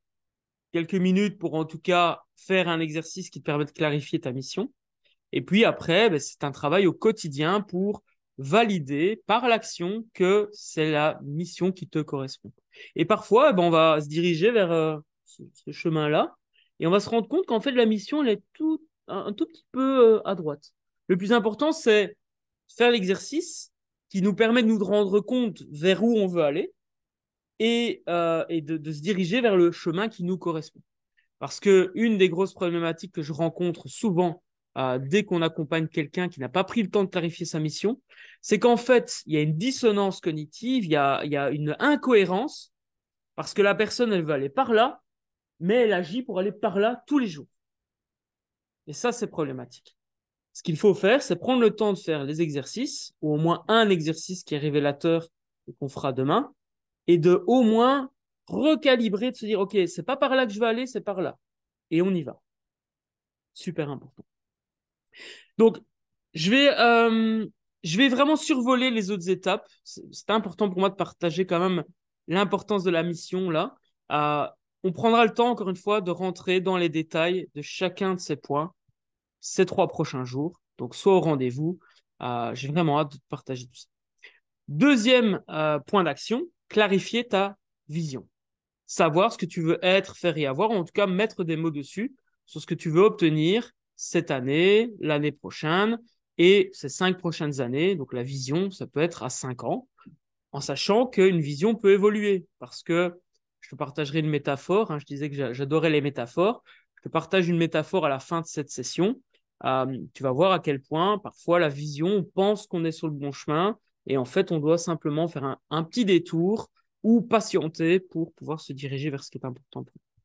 quelques minutes pour en tout cas faire un exercice qui te permet de clarifier ta mission. Et puis après, ben, c'est un travail au quotidien pour valider par l'action que c'est la mission qui te correspond. Et parfois, ben, on va se diriger vers euh, ce, chemin-là et on va se rendre compte qu'en fait, la mission, elle est tout, un, tout petit peu euh, à droite. Le plus important, c'est faire l'exercice qui nous permet de nous rendre compte vers où on veut aller et, euh, de, se diriger vers le chemin qui nous correspond. Parce que une des grosses problématiques que je rencontre souvent euh, dès qu'on accompagne quelqu'un qui n'a pas pris le temps de clarifier sa mission, c'est qu'en fait, il y a une dissonance cognitive, il il y a une incohérence, parce que la personne, elle veut aller par là, mais elle agit pour aller par là tous les jours. Et ça, c'est problématique. Ce qu'il faut faire, c'est prendre le temps de faire les exercices, ou au moins un exercice qui est révélateur et qu'on fera demain, et de au moins recalibrer, de se dire, OK, c'est pas par là que je vais aller, c'est par là. Et on y va. Super important. Donc, je vais, euh, je vais vraiment survoler les autres étapes. C'est important pour moi de partager quand même l'importance de la mission là. Euh, on prendra le temps, encore une fois, de rentrer dans les détails de chacun de ces points ces trois prochains jours. Donc, soit au rendez-vous. Euh, j'ai vraiment hâte de partager tout ça. Deuxième point d'action, clarifier ta vision, savoir ce que tu veux être, faire et avoir, en tout cas mettre des mots dessus sur ce que tu veux obtenir cette année, l'année prochaine et ces cinq prochaines années. Donc la vision, ça peut être à cinq ans, en sachant qu'une vision peut évoluer parce que je te partagerai une métaphore. Hein, je disais que j'adorais les métaphores. Je te partage une métaphore à la fin de cette session. Euh, tu vas voir à quel point parfois la vision, on pense qu'on est sur le bon chemin, et en fait, on doit simplement faire un, petit détour ou patienter pour pouvoir se diriger vers ce qui est important pour nous.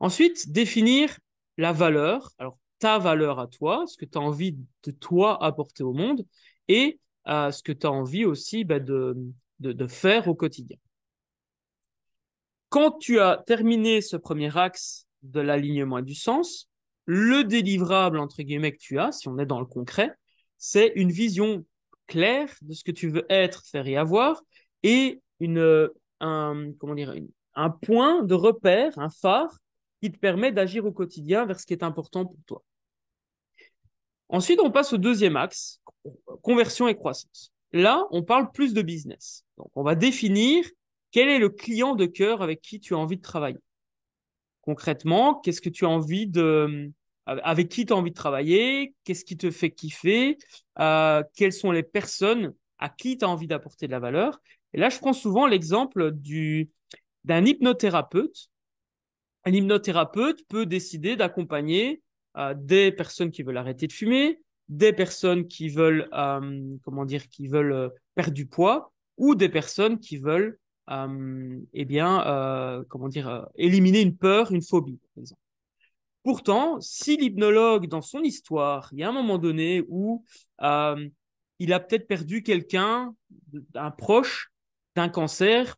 Ensuite, définir la valeur, alors ta valeur à toi, ce que tu as envie de toi apporter au monde et euh, ce que tu as envie aussi bah, de, faire au quotidien. Quand tu as terminé ce premier axe de l'alignement et du sens, le délivrable, entre guillemets, que tu as, si on est dans le concret, c'est une vision clair de ce que tu veux être, faire et avoir, et une, euh, un, comment un point de repère, un phare qui te permet d'agir au quotidien vers ce qui est important pour toi. Ensuite, on passe au deuxième axe, conversion et croissance. Là, on parle plus de business. Donc, on va définir quel est le client de cœur avec qui tu as envie de travailler. Concrètement, qu'est-ce que tu as envie de, avec qui tu as envie de travailler, qu'est-ce qui te fait kiffer, euh, quelles sont les personnes à qui tu as envie d'apporter de la valeur. Et là, je prends souvent l'exemple du, d'un hypnothérapeute. Un hypnothérapeute peut décider d'accompagner euh, des personnes qui veulent arrêter de fumer, des personnes qui veulent, euh, comment dire, qui veulent perdre du poids ou des personnes qui veulent, eh bien, comment dire, éliminer une peur, une phobie, par exemple. Pourtant, si l'hypnologue, dans son histoire, il y a un moment donné où euh, il a peut-être perdu quelqu'un, un proche, d'un cancer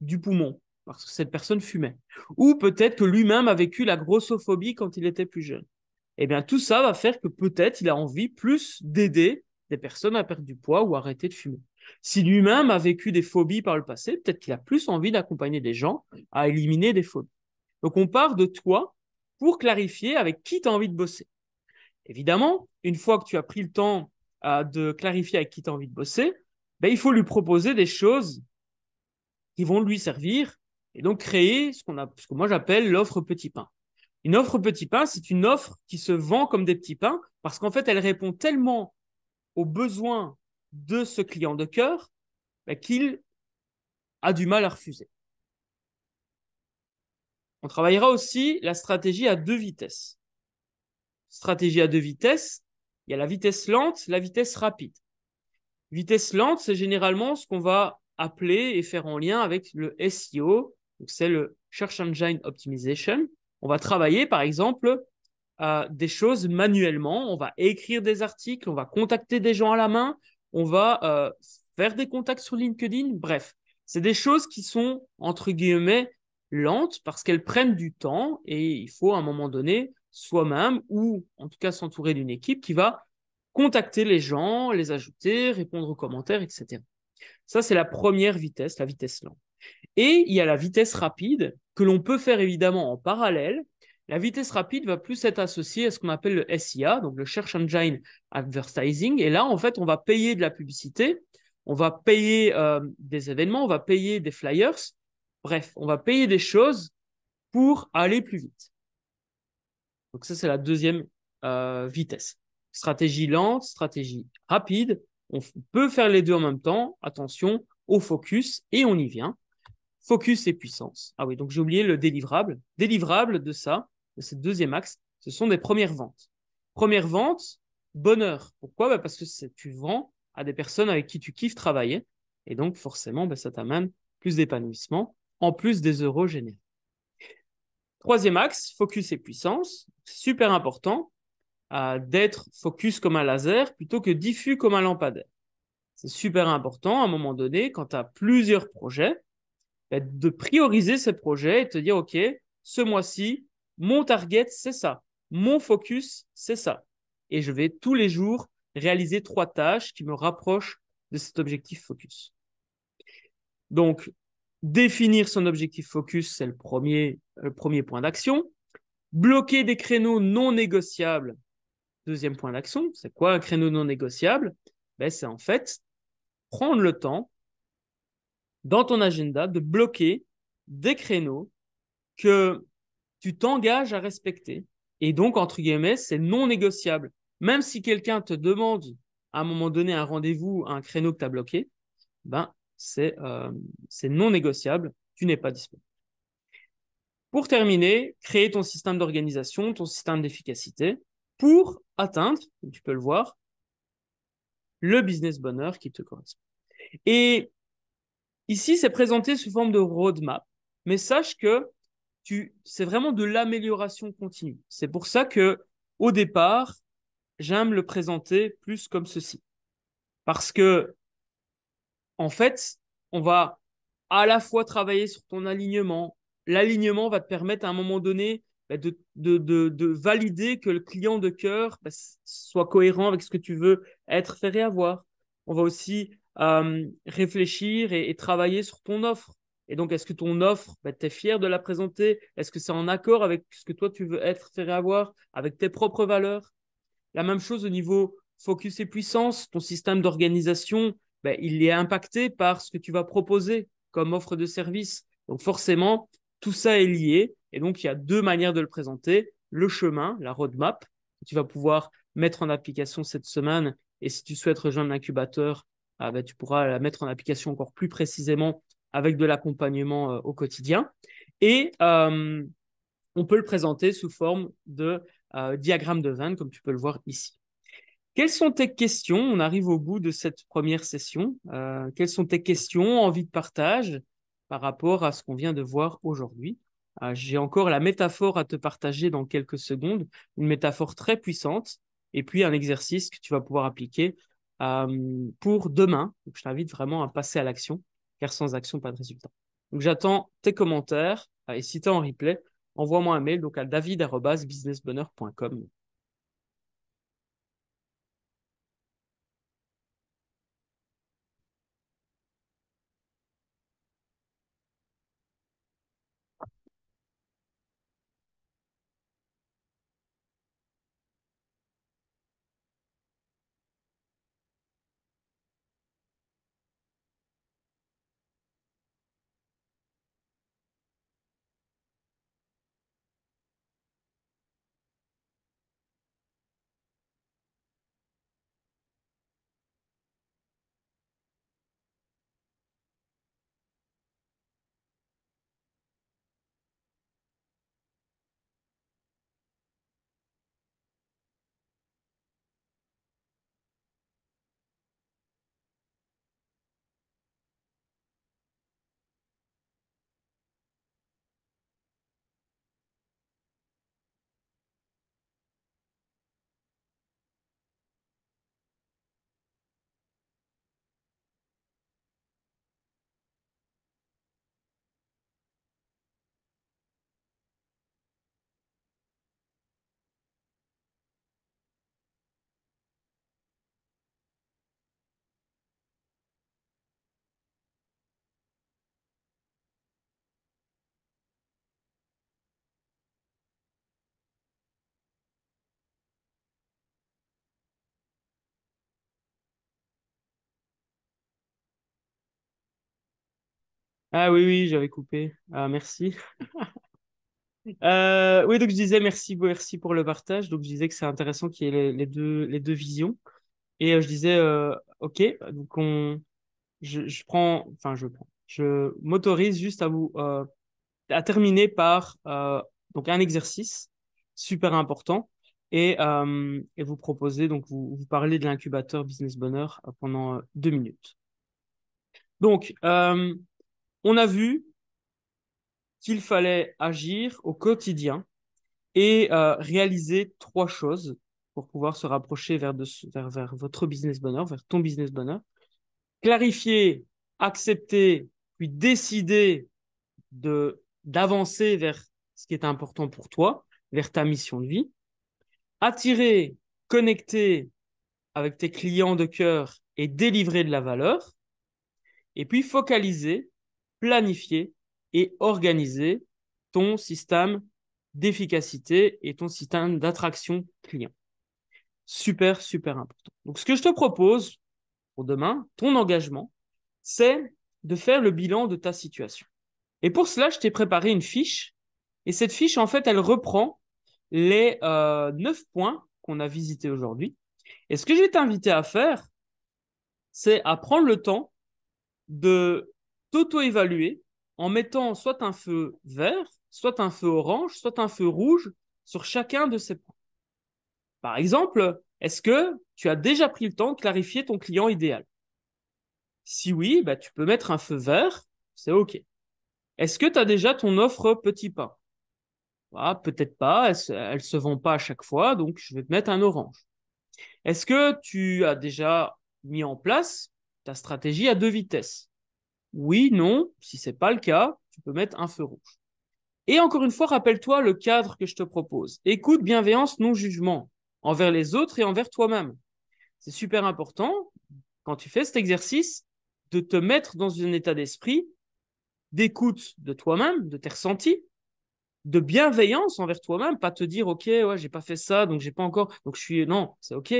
du poumon, parce que cette personne fumait. Ou peut-être que lui-même a vécu la grossophobie quand il était plus jeune. Eh bien, tout ça va faire que peut-être il a envie plus d'aider des personnes à perdre du poids ou à arrêter de fumer. Si lui-même a vécu des phobies par le passé, peut-être qu'il a plus envie d'accompagner des gens à éliminer des phobies. Donc, on part de toi pour clarifier avec qui tu as envie de bosser. Évidemment, une fois que tu as pris le temps euh, de clarifier avec qui tu as envie de bosser, ben, il faut lui proposer des choses qui vont lui servir et donc créer ce, qu'on a, ce que moi j'appelle l'offre petit pain. Une offre petit pain, c'est une offre qui se vend comme des petits pains parce qu'en fait, elle répond tellement aux besoins de ce client de cœur ben, qu'il a du mal à refuser. On travaillera aussi la stratégie à deux vitesses. Stratégie à deux vitesses, il y a la vitesse lente, la vitesse rapide. Vitesse lente, c'est généralement ce qu'on va appeler et faire en lien avec le SEO, donc c'est le Search Engine Optimization. On va travailler par exemple des choses manuellement, on va écrire des articles, on va contacter des gens à la main, on va euh, faire des contacts sur LinkedIn, bref, c'est des choses qui sont entre guillemets lentes parce qu'elles prennent du temps et il faut à un moment donné soi-même ou en tout cas s'entourer d'une équipe qui va contacter les gens, les ajouter, répondre aux commentaires, etc. Ça, c'est la première vitesse, la vitesse lente. Et il y a la vitesse rapide que l'on peut faire évidemment en parallèle. La vitesse rapide va plus être associée à ce qu'on appelle le SIA, donc le Search Engine Advertising. Et là, en fait, on va payer de la publicité, on va payer euh, des événements, on va payer des flyers Bref, on va payer des choses pour aller plus vite. Donc ça, c'est la deuxième euh, vitesse. Stratégie lente, stratégie rapide. On peut faire les deux en même temps. Attention au focus et on y vient. Focus et puissance. Ah oui, donc j'ai oublié le délivrable. Délivrable de ça, de ce deuxième axe, ce sont des premières ventes. Première vente, bonheur. Pourquoi bah, Parce que tu vends à des personnes avec qui tu kiffes travailler. Et donc forcément, bah, ça t'amène plus d'épanouissement en plus des euros générés. Troisième axe, focus et puissance. super important euh, d'être focus comme un laser plutôt que diffus comme un lampadaire. C'est super important à un moment donné, quand tu as plusieurs projets, être bah, de prioriser ces projets et te dire, OK, ce mois-ci, mon target, c'est ça. Mon focus, c'est ça. Et je vais tous les jours réaliser trois tâches qui me rapprochent de cet objectif focus. Donc, Définir son objectif focus, c'est le premier, premier point d'action. Bloquer des créneaux non négociables, deuxième point d'action. C'est quoi un créneau non négociable ben, C'est en fait prendre le temps dans ton agenda de bloquer des créneaux que tu t'engages à respecter. Et donc, entre guillemets, c'est non négociable. Même si quelqu'un te demande à un moment donné un rendez-vous, un créneau que tu as bloqué, ben, euh, c'est non négociable, tu n'es pas disponible. Pour terminer, créer ton système d'organisation, ton système d'efficacité pour atteindre, tu peux le voir, le business bonheur qui te correspond. Et ici, c'est présenté sous forme de roadmap, mais sache que c'est vraiment de l'amélioration continue. C'est pour ça que au départ, j'aime le présenter plus comme ceci. Parce que en fait, on va à la fois travailler sur ton alignement. L'alignement va te permettre à un moment donné bah, de, valider que le client de cœur bah, soit cohérent avec ce que tu veux être et avoir. On va aussi réfléchir et, travailler sur ton offre. Et donc, est-ce que ton offre, bah, tu es fier de la présenter Est-ce que c'est en accord avec ce que toi, tu veux être fait avoir, avec tes propres valeurs La même chose au niveau focus et puissance, ton système d'organisation, bah, il est impacté par ce que tu vas proposer comme offre de service. Donc forcément, tout ça est lié. Et donc, il y a deux manières de le présenter. Le chemin, la roadmap, tu vas pouvoir mettre en application cette semaine. Et si tu souhaites rejoindre l'incubateur, ah, bah, tu pourras la mettre en application encore plus précisément avec de l'accompagnement euh, au quotidien. Et euh, on peut le présenter sous forme de euh, diagramme de Venn, comme tu peux le voir ici. Quelles sont tes questions On arrive au bout de cette première session. Euh, quelles sont tes questions, envie de partage par rapport à ce qu'on vient de voir aujourd'hui euh, J'ai encore la métaphore à te partager dans quelques secondes, une métaphore très puissante, et puis un exercice que tu vas pouvoir appliquer euh, pour demain. Donc, je t'invite vraiment à passer à l'action, car sans action, pas de résultat. Donc j'attends tes commentaires, et si tu es en replay, envoie-moi un mail donc à david.businessbonheur.com. Ah oui, oui, j'avais coupé. Ah, merci. [LAUGHS] Euh, oui, donc je disais merci, merci pour le partage. Donc je disais que c'est intéressant qu'il y ait les, deux, les deux visions. Et euh, je disais, euh, ok, donc je, prends, enfin je prends, je m'autorise juste à vous, à terminer par donc un exercice super important et, vous proposer, donc vous, vous parlez de l'incubateur Business Bonheur pendant deux minutes. Donc, on a vu qu'il fallait agir au quotidien et euh, réaliser trois choses pour pouvoir se rapprocher vers, vers votre business bonheur, vers ton business bonheur. Clarifier, accepter, puis décider d'avancer vers ce qui est important pour toi, vers ta mission de vie. Attirer, connecter avec tes clients de cœur et délivrer de la valeur. Et puis focaliser planifier et organiser ton système d'efficacité et ton système d'attraction client. Super, super important. Donc, ce que je te propose pour demain, ton engagement, c'est de faire le bilan de ta situation. Et pour cela, je t'ai préparé une fiche. Et cette fiche, en fait, elle reprend les euh, neuf points qu'on a visités aujourd'hui. Et ce que je vais t'inviter à faire, c'est à prendre le temps de auto évaluer en mettant soit un feu vert, soit un feu orange, soit un feu rouge sur chacun de ces points. Par exemple, est-ce que tu as déjà pris le temps de clarifier ton client idéal Si oui, bah, tu peux mettre un feu vert, c'est OK. Est-ce que tu as déjà ton offre petit pain bah, Peut-être pas, elle ne se vend pas à chaque fois, donc je vais te mettre un orange. Est-ce que tu as déjà mis en place ta stratégie à deux vitesses oui, non. Si n'est pas le cas, tu peux mettre un feu rouge. Et encore une fois, rappelle-toi le cadre que je te propose. Écoute, bienveillance, non jugement envers les autres et envers toi-même. C'est super important quand tu fais cet exercice de te mettre dans un état d'esprit d'écoute de toi-même, de tes ressentis, de bienveillance envers toi-même, pas te dire OK, ouais, j'ai pas fait ça, donc j'ai pas encore donc je suis non, c'est OK.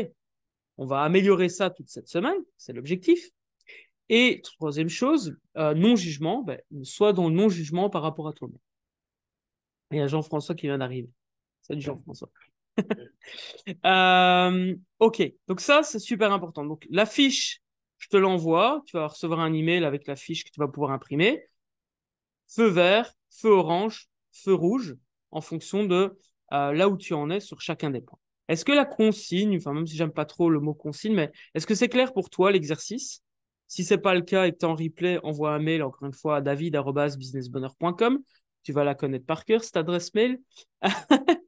On va améliorer ça toute cette semaine, c'est l'objectif. Et troisième chose, euh, non-jugement, ben, soit dans le non-jugement par rapport à toi-même. Il y a Jean-François qui vient d'arriver. Salut Jean-François. [LAUGHS] Euh, ok, donc ça, c'est super important. Donc la fiche, je te l'envoie. Tu vas recevoir un email avec la fiche que tu vas pouvoir imprimer. Feu vert, feu orange, feu rouge, en fonction de euh, là où tu en es sur chacun des points. Est-ce que la consigne, enfin même si j'aime pas trop le mot consigne, mais est-ce que c'est clair pour toi l'exercice si ce n'est pas le cas et que tu es en replay, envoie un mail encore une fois à david.businessbonheur.com. Tu vas la connaître par cœur, cette adresse mail. [LAUGHS]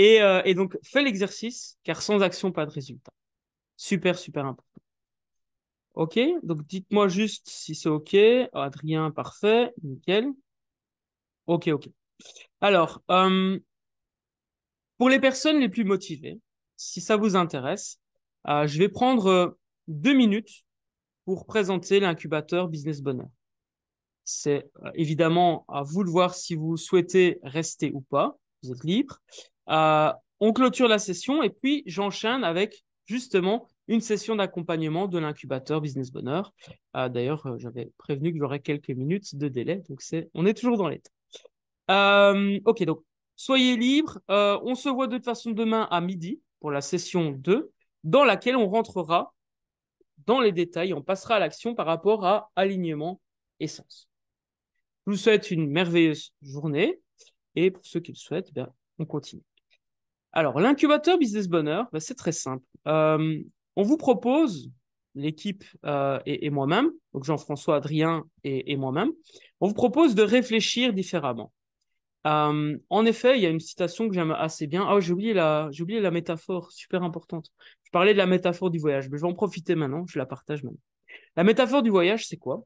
Euh, et, donc, fais l'exercice, car sans action, pas de résultat. Super, super important. OK Donc, dites-moi juste si c'est OK. Adrien, parfait. Nickel. OK, OK. Alors, euh, pour les personnes les plus motivées, si ça vous intéresse, euh, je vais prendre deux minutes pour présenter l'incubateur Business Bonheur. C'est euh, évidemment à vous de voir si vous souhaitez rester ou pas. Vous êtes libre. Euh, on clôture la session et puis j'enchaîne avec justement une session d'accompagnement de l'incubateur Business Bonheur. Euh, d'ailleurs, j'avais prévenu que j'aurais quelques minutes de délai, donc c'est, on est toujours dans les temps. ok, donc soyez libre. on se voit de toute façon demain à midi pour la session 2, dans laquelle on rentrera dans les détails. On passera à l'action par rapport à alignement essence. Je vous souhaite une merveilleuse journée et pour ceux qui le souhaitent, ben, on continue. Alors, l'incubateur Business Bonheur, ben, c'est très simple. Euh, on vous propose, l'équipe euh, et, moi-même, donc Jean-François, Adrien et moi-même, on vous propose de réfléchir différemment. Euh, en effet, il y a une citation que j'aime assez bien. Ah, j'ai oublié, la, métaphore, super importante. Je parlais de la métaphore du voyage, mais je vais en profiter maintenant, je la partage maintenant. La métaphore du voyage, c'est quoi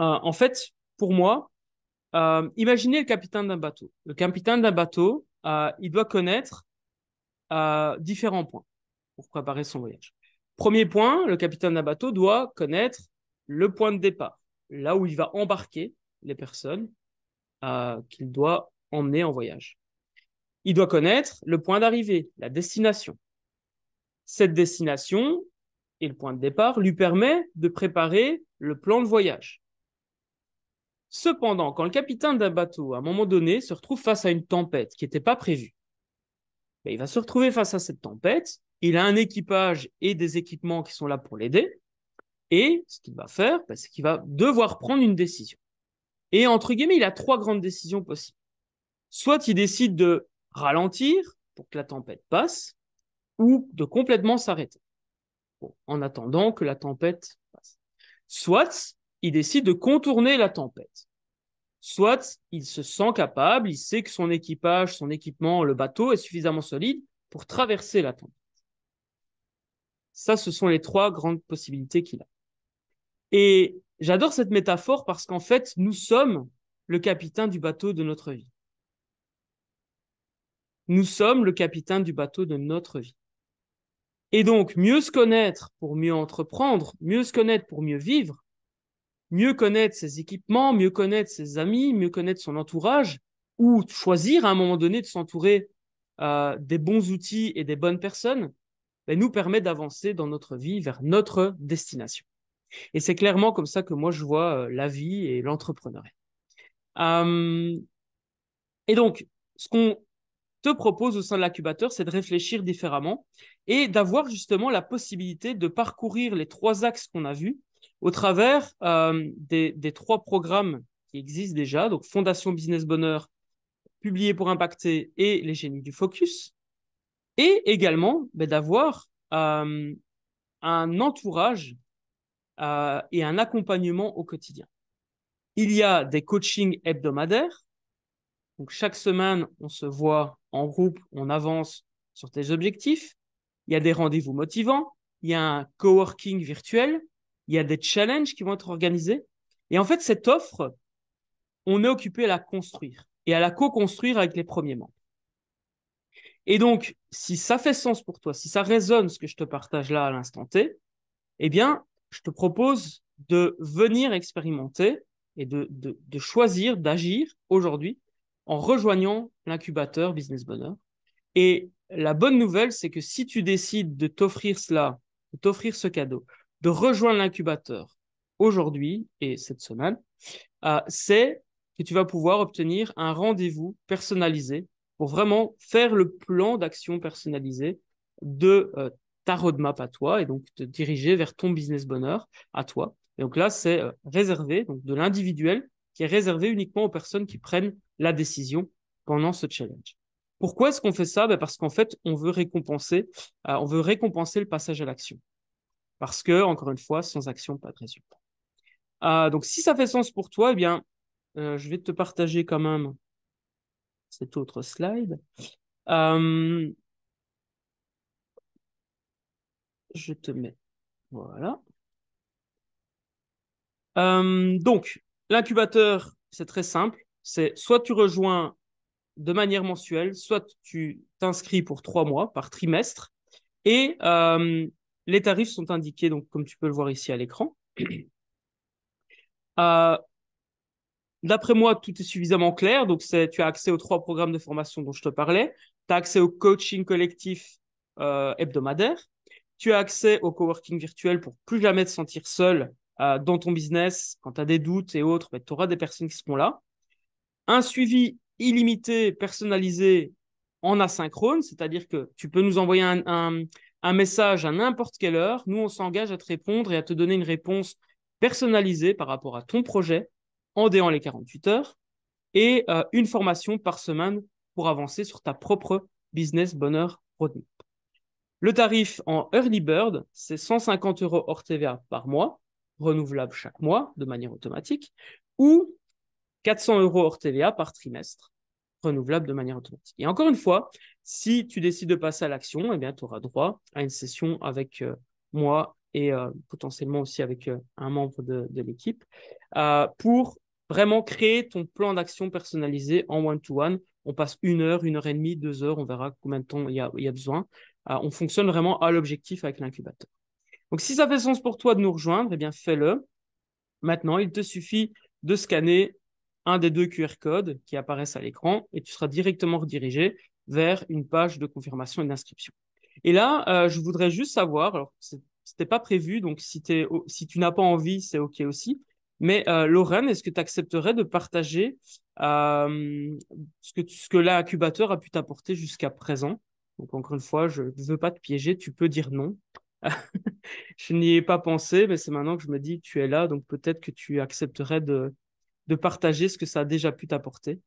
euh, En fait, pour moi, euh, imaginez le capitaine d'un bateau. Le capitaine d'un bateau, il doit connaître différents points pour préparer son voyage. Premier point, le capitaine d'un bateau doit connaître le point de départ, là où il va embarquer les personnes, qu'il doit emmener en voyage. Il doit connaître le point d'arrivée, la destination. Cette destination et le point de départ lui permet de préparer le plan de voyage. Cependant, quand le capitaine d'un bateau, à un moment donné, se retrouve face à une tempête qui n'était pas prévue, ben, il va se retrouver face à cette tempête, il a un équipage et des équipements qui sont là pour l'aider, et ce qu'il va faire, ben, c'est qu'il va devoir prendre une décision. Et entre guillemets, il a trois grandes décisions possibles. Soit il décide de ralentir pour que la tempête passe, ou de complètement s'arrêter, en attendant que la tempête passe. Soit il décide de contourner la tempête. Soit il se sent capable, il sait que son équipage, son équipement, le bateau est suffisamment solide pour traverser la tempête. Ça, ce sont les trois grandes possibilités qu'il a. Et J'adore cette métaphore parce qu'en fait, nous sommes le capitaine du bateau de notre vie. Nous sommes le capitaine du bateau de notre vie. Et donc, mieux se connaître pour mieux entreprendre, mieux se connaître pour mieux vivre, mieux connaître ses équipements, mieux connaître ses amis, mieux connaître son entourage, ou choisir à un moment donné de s'entourer euh, des bons outils et des bonnes personnes, ben, nous permet d'avancer dans notre vie vers notre destination. Et c'est clairement comme ça que moi, je vois euh, la vie et l'entrepreneuriat. Hum, et donc, ce qu'on te propose au sein de l'incubateur, c'est de réfléchir différemment et d'avoir justement la possibilité de parcourir les trois axes qu'on a vus au travers hum, des, des, trois programmes qui existent déjà, donc Fondation Business Bonheur, Publié pour Impacter et Les Génies du Focus, et également ben, d'avoir hum, un entourage euh, et un accompagnement au quotidien. Il y a des coachings hebdomadaires. Donc chaque semaine, on se voit en groupe, on avance sur tes objectifs. Il y a des rendez-vous motivants, il y a un coworking virtuel, il y a des challenges qui vont être organisés. Et en fait, cette offre, on est occupé à la construire et à la co-construire avec les premiers membres. Et donc, si ça fait sens pour toi, si ça résonne ce que je te partage là à l'instant T, eh bien, je te propose de venir expérimenter et de, choisir d'agir aujourd'hui en rejoignant l'incubateur Business Bonheur. Et la bonne nouvelle, c'est que si tu décides de t'offrir cela, de t'offrir ce cadeau, de rejoindre l'incubateur aujourd'hui et cette semaine, euh, c'est que tu vas pouvoir obtenir un rendez-vous personnalisé pour vraiment faire le plan d'action personnalisé de euh, ta roadmap à toi et donc te diriger vers ton business bonheur à toi. Et donc là, c'est euh, réservé, donc de l'individuel, qui est réservé uniquement aux personnes qui prennent la décision pendant ce challenge. Pourquoi est-ce qu'on fait ça ben, Parce qu'en fait, on veut récompenser, euh, on veut récompenser le passage à l'action. Parce que, encore une fois, sans action, pas de résultat. Euh, donc, si ça fait sens pour toi, eh bien, je vais te partager quand même cet autre slide. je te mets. Voilà. Euh, donc, l'incubateur, c'est très simple. C'est soit tu rejoins de manière mensuelle, soit tu t'inscris pour trois mois par trimestre. Et euh, les tarifs sont indiqués, donc comme tu peux le voir ici à l'écran. [CLEARS THROAT] Euh, d'après moi, tout est suffisamment clair. Donc, tu as accès aux trois programmes de formation dont je te parlais. Tu as accès au coaching collectif hebdomadaire. Tu as accès au coworking virtuel pour plus jamais te sentir seul euh, dans ton business. Quand tu as des doutes et autres, bah, tu auras des personnes qui seront là. Un suivi illimité, personnalisé en asynchrone, c'est-à-dire que tu peux nous envoyer un, message à n'importe quelle heure. Nous, on s'engage à te répondre et à te donner une réponse personnalisée par rapport à ton projet en déant les 48 heures et euh, une formation par semaine pour avancer sur ta propre business bonheur roadmap. Le tarif en early bird, c'est 150 euros hors TVA par mois, renouvelable chaque mois de manière automatique, ou 400 euros hors TVA par trimestre, renouvelable de manière automatique. Et encore une fois, si tu décides de passer à l'action, eh bien, tu auras droit à une session avec euh, moi et euh, potentiellement aussi avec euh, un membre de, l'équipe pour vraiment créer ton plan d'action personnalisé en one-to-one. On passe une heure, une heure et demie, deux heures, on verra combien de temps il y a besoin euh, on fonctionne vraiment à l'objectif avec l'incubateur. Donc si ça fait sens pour toi de nous rejoindre, eh bien fais-le. Maintenant, il te suffit de scanner un des deux QR codes qui apparaissent à l'écran et tu seras directement redirigé vers une page de confirmation et d'inscription. Et là, euh, je voudrais juste savoir, ce n'était pas prévu, donc si, tu n'as pas envie, c'est OK aussi. Mais euh, Lorraine, est-ce que tu accepterais de partager ce que l'incubateur a pu t'apporter jusqu'à présent donc encore une fois, je ne veux pas te piéger, tu peux dire non. [LAUGHS] je n'y ai pas pensé, mais c'est maintenant que je me dis, tu es là, donc peut-être que tu accepterais de, de partager ce que ça a déjà pu t'apporter.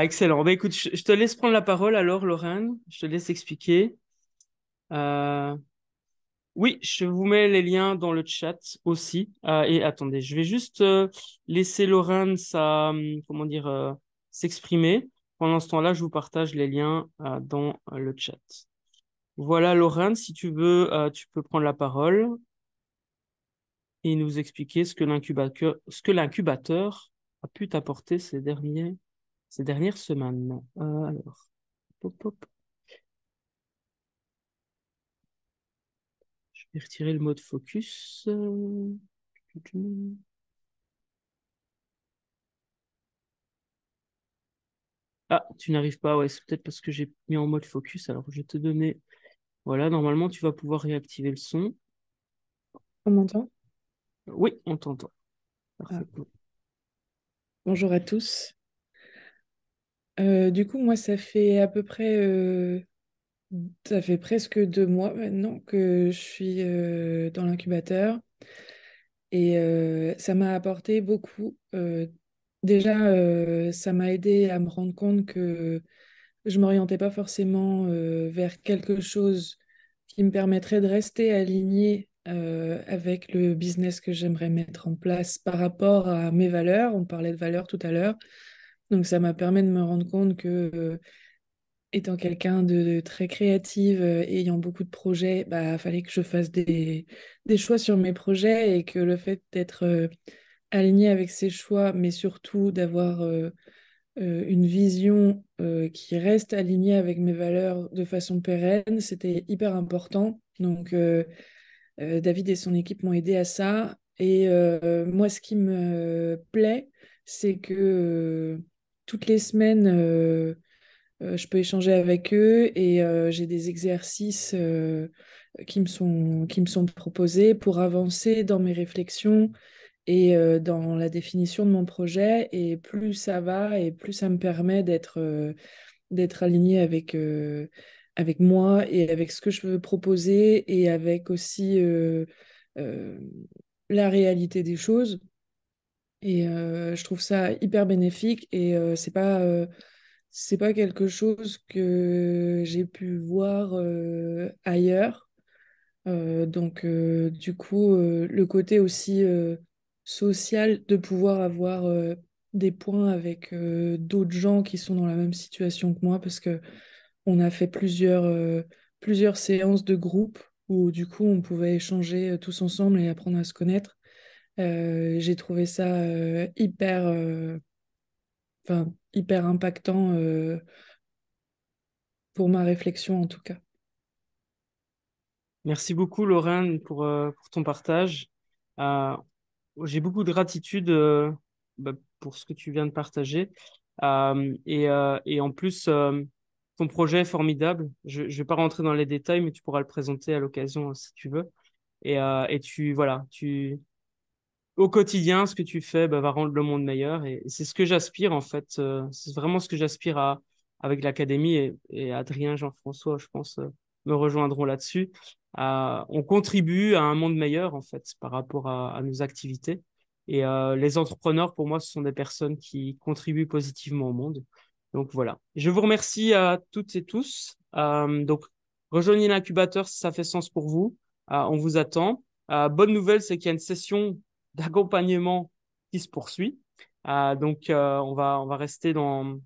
Ah, excellent. Bah, écoute, je, te laisse prendre la parole alors, Lorraine. Je te laisse expliquer. Euh, oui, je vous mets les liens dans le chat aussi. Euh, et attendez, je vais juste euh, laisser Lorraine ça, hum, comment dire, s'exprimer. Pendant ce temps-là, je vous partage les liens dans le chat. Voilà, Lorraine, si tu veux, tu peux prendre la parole et nous expliquer ce que l'incubateur a pu t'apporter ces derniers ces dernières semaines. Euh, alors, Je vais retirer le mode focus. Ah, tu n'arrives pas, ouais, c'est peut-être parce que j'ai mis en mode focus. Alors, je vais te donner. Voilà, normalement, tu vas pouvoir réactiver le son. On m'entend Oui, on t'entend. Ah. Bonjour à tous. Euh, du coup, moi, ça fait à peu près, euh, ça fait presque deux mois maintenant que je suis euh, dans l'incubateur et ça m'a apporté beaucoup. déjà, ça m'a aidé à me rendre compte que je m'orientais pas forcément vers quelque chose qui me permettrait de rester alignée avec le business que j'aimerais mettre en place par rapport à mes valeurs. On parlait de valeurs tout à l'heure. Donc ça m'a permis de me rendre compte que euh, étant quelqu'un de, très créative, et euh, ayant beaucoup de projets, bah fallait que je fasse des, choix sur mes projets et que le fait d'être euh, aligné avec ces choix, mais surtout d'avoir une vision qui reste alignée avec mes valeurs de façon pérenne, c'était hyper important. Donc David et son équipe m'ont aidé à ça. Et moi, ce qui me plaît, c'est que toutes les semaines, euh, euh, je peux échanger avec eux et euh, j'ai des exercices qui, me sont, qui me sont proposés pour avancer dans mes réflexions et dans la définition de mon projet. Et plus ça va et plus ça me permet d'être d'être aligné avec, avec moi et avec ce que je veux proposer et avec aussi la réalité des choses. Et je trouve ça hyper bénéfique et c'est pas c'est pas quelque chose que j'ai pu voir ailleurs. donc, du coup, le côté aussi social de pouvoir avoir des points avec d'autres gens qui sont dans la même situation que moi, parce que on a fait plusieurs, plusieurs séances de groupe où, du coup, on pouvait échanger tous ensemble et apprendre à se connaître. Euh, j'ai trouvé ça euh, hyper, euh, hyper impactant pour ma réflexion en tout cas. Merci beaucoup, Lorraine, pour, pour ton partage. J'ai beaucoup de gratitude bah, pour ce que tu viens de partager. Et, et, en plus, ton projet est formidable. Je ne vais pas rentrer dans les détails, mais tu pourras le présenter à l'occasion si tu veux. Et, et tu, voilà, tu, au quotidien, ce que tu fais bah, va rendre le monde meilleur. Et, c'est ce que j'aspire, en fait. Euh, c'est vraiment ce que j'aspire à, avec l'Académie et, Adrien, Jean-François, je pense, euh, me rejoindront là-dessus. on contribue à un monde meilleur, en fait, par rapport à, nos activités. Et euh, les entrepreneurs, pour moi, ce sont des personnes qui contribuent positivement au monde. Donc voilà. Je vous remercie à toutes et tous. donc, rejoignez l'incubateur si ça fait sens pour vous. on vous attend. bonne nouvelle, c'est qu'il y a une session d'accompagnement qui se poursuit. Euh, donc, euh, on, va, on, va rester dans,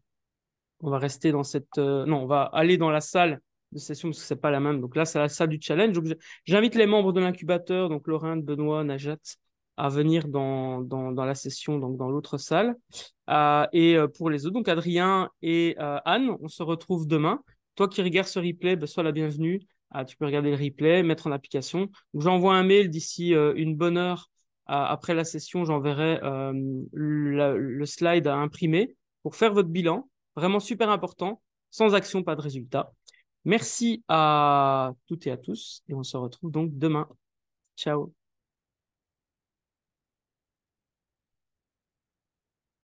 on va rester dans cette. Euh, non, on va aller dans la salle de session parce que c'est pas la même. Donc là, c'est la salle du challenge. J'invite les membres de l'incubateur, donc Laurent, Benoît, Najat, à venir dans, dans, dans la session, donc dans l'autre salle. et pour les autres, donc Adrien et Anne, on se retrouve demain. Toi qui regardes ce replay, ben, sois la bienvenue. tu peux regarder le replay, mettre en application. J'envoie un mail d'ici une bonne heure après la session, j'enverrai euh, le, slide à imprimer pour faire votre bilan. Vraiment super important. Sans action, pas de résultat. Merci à toutes et à tous et on se retrouve donc demain. Ciao.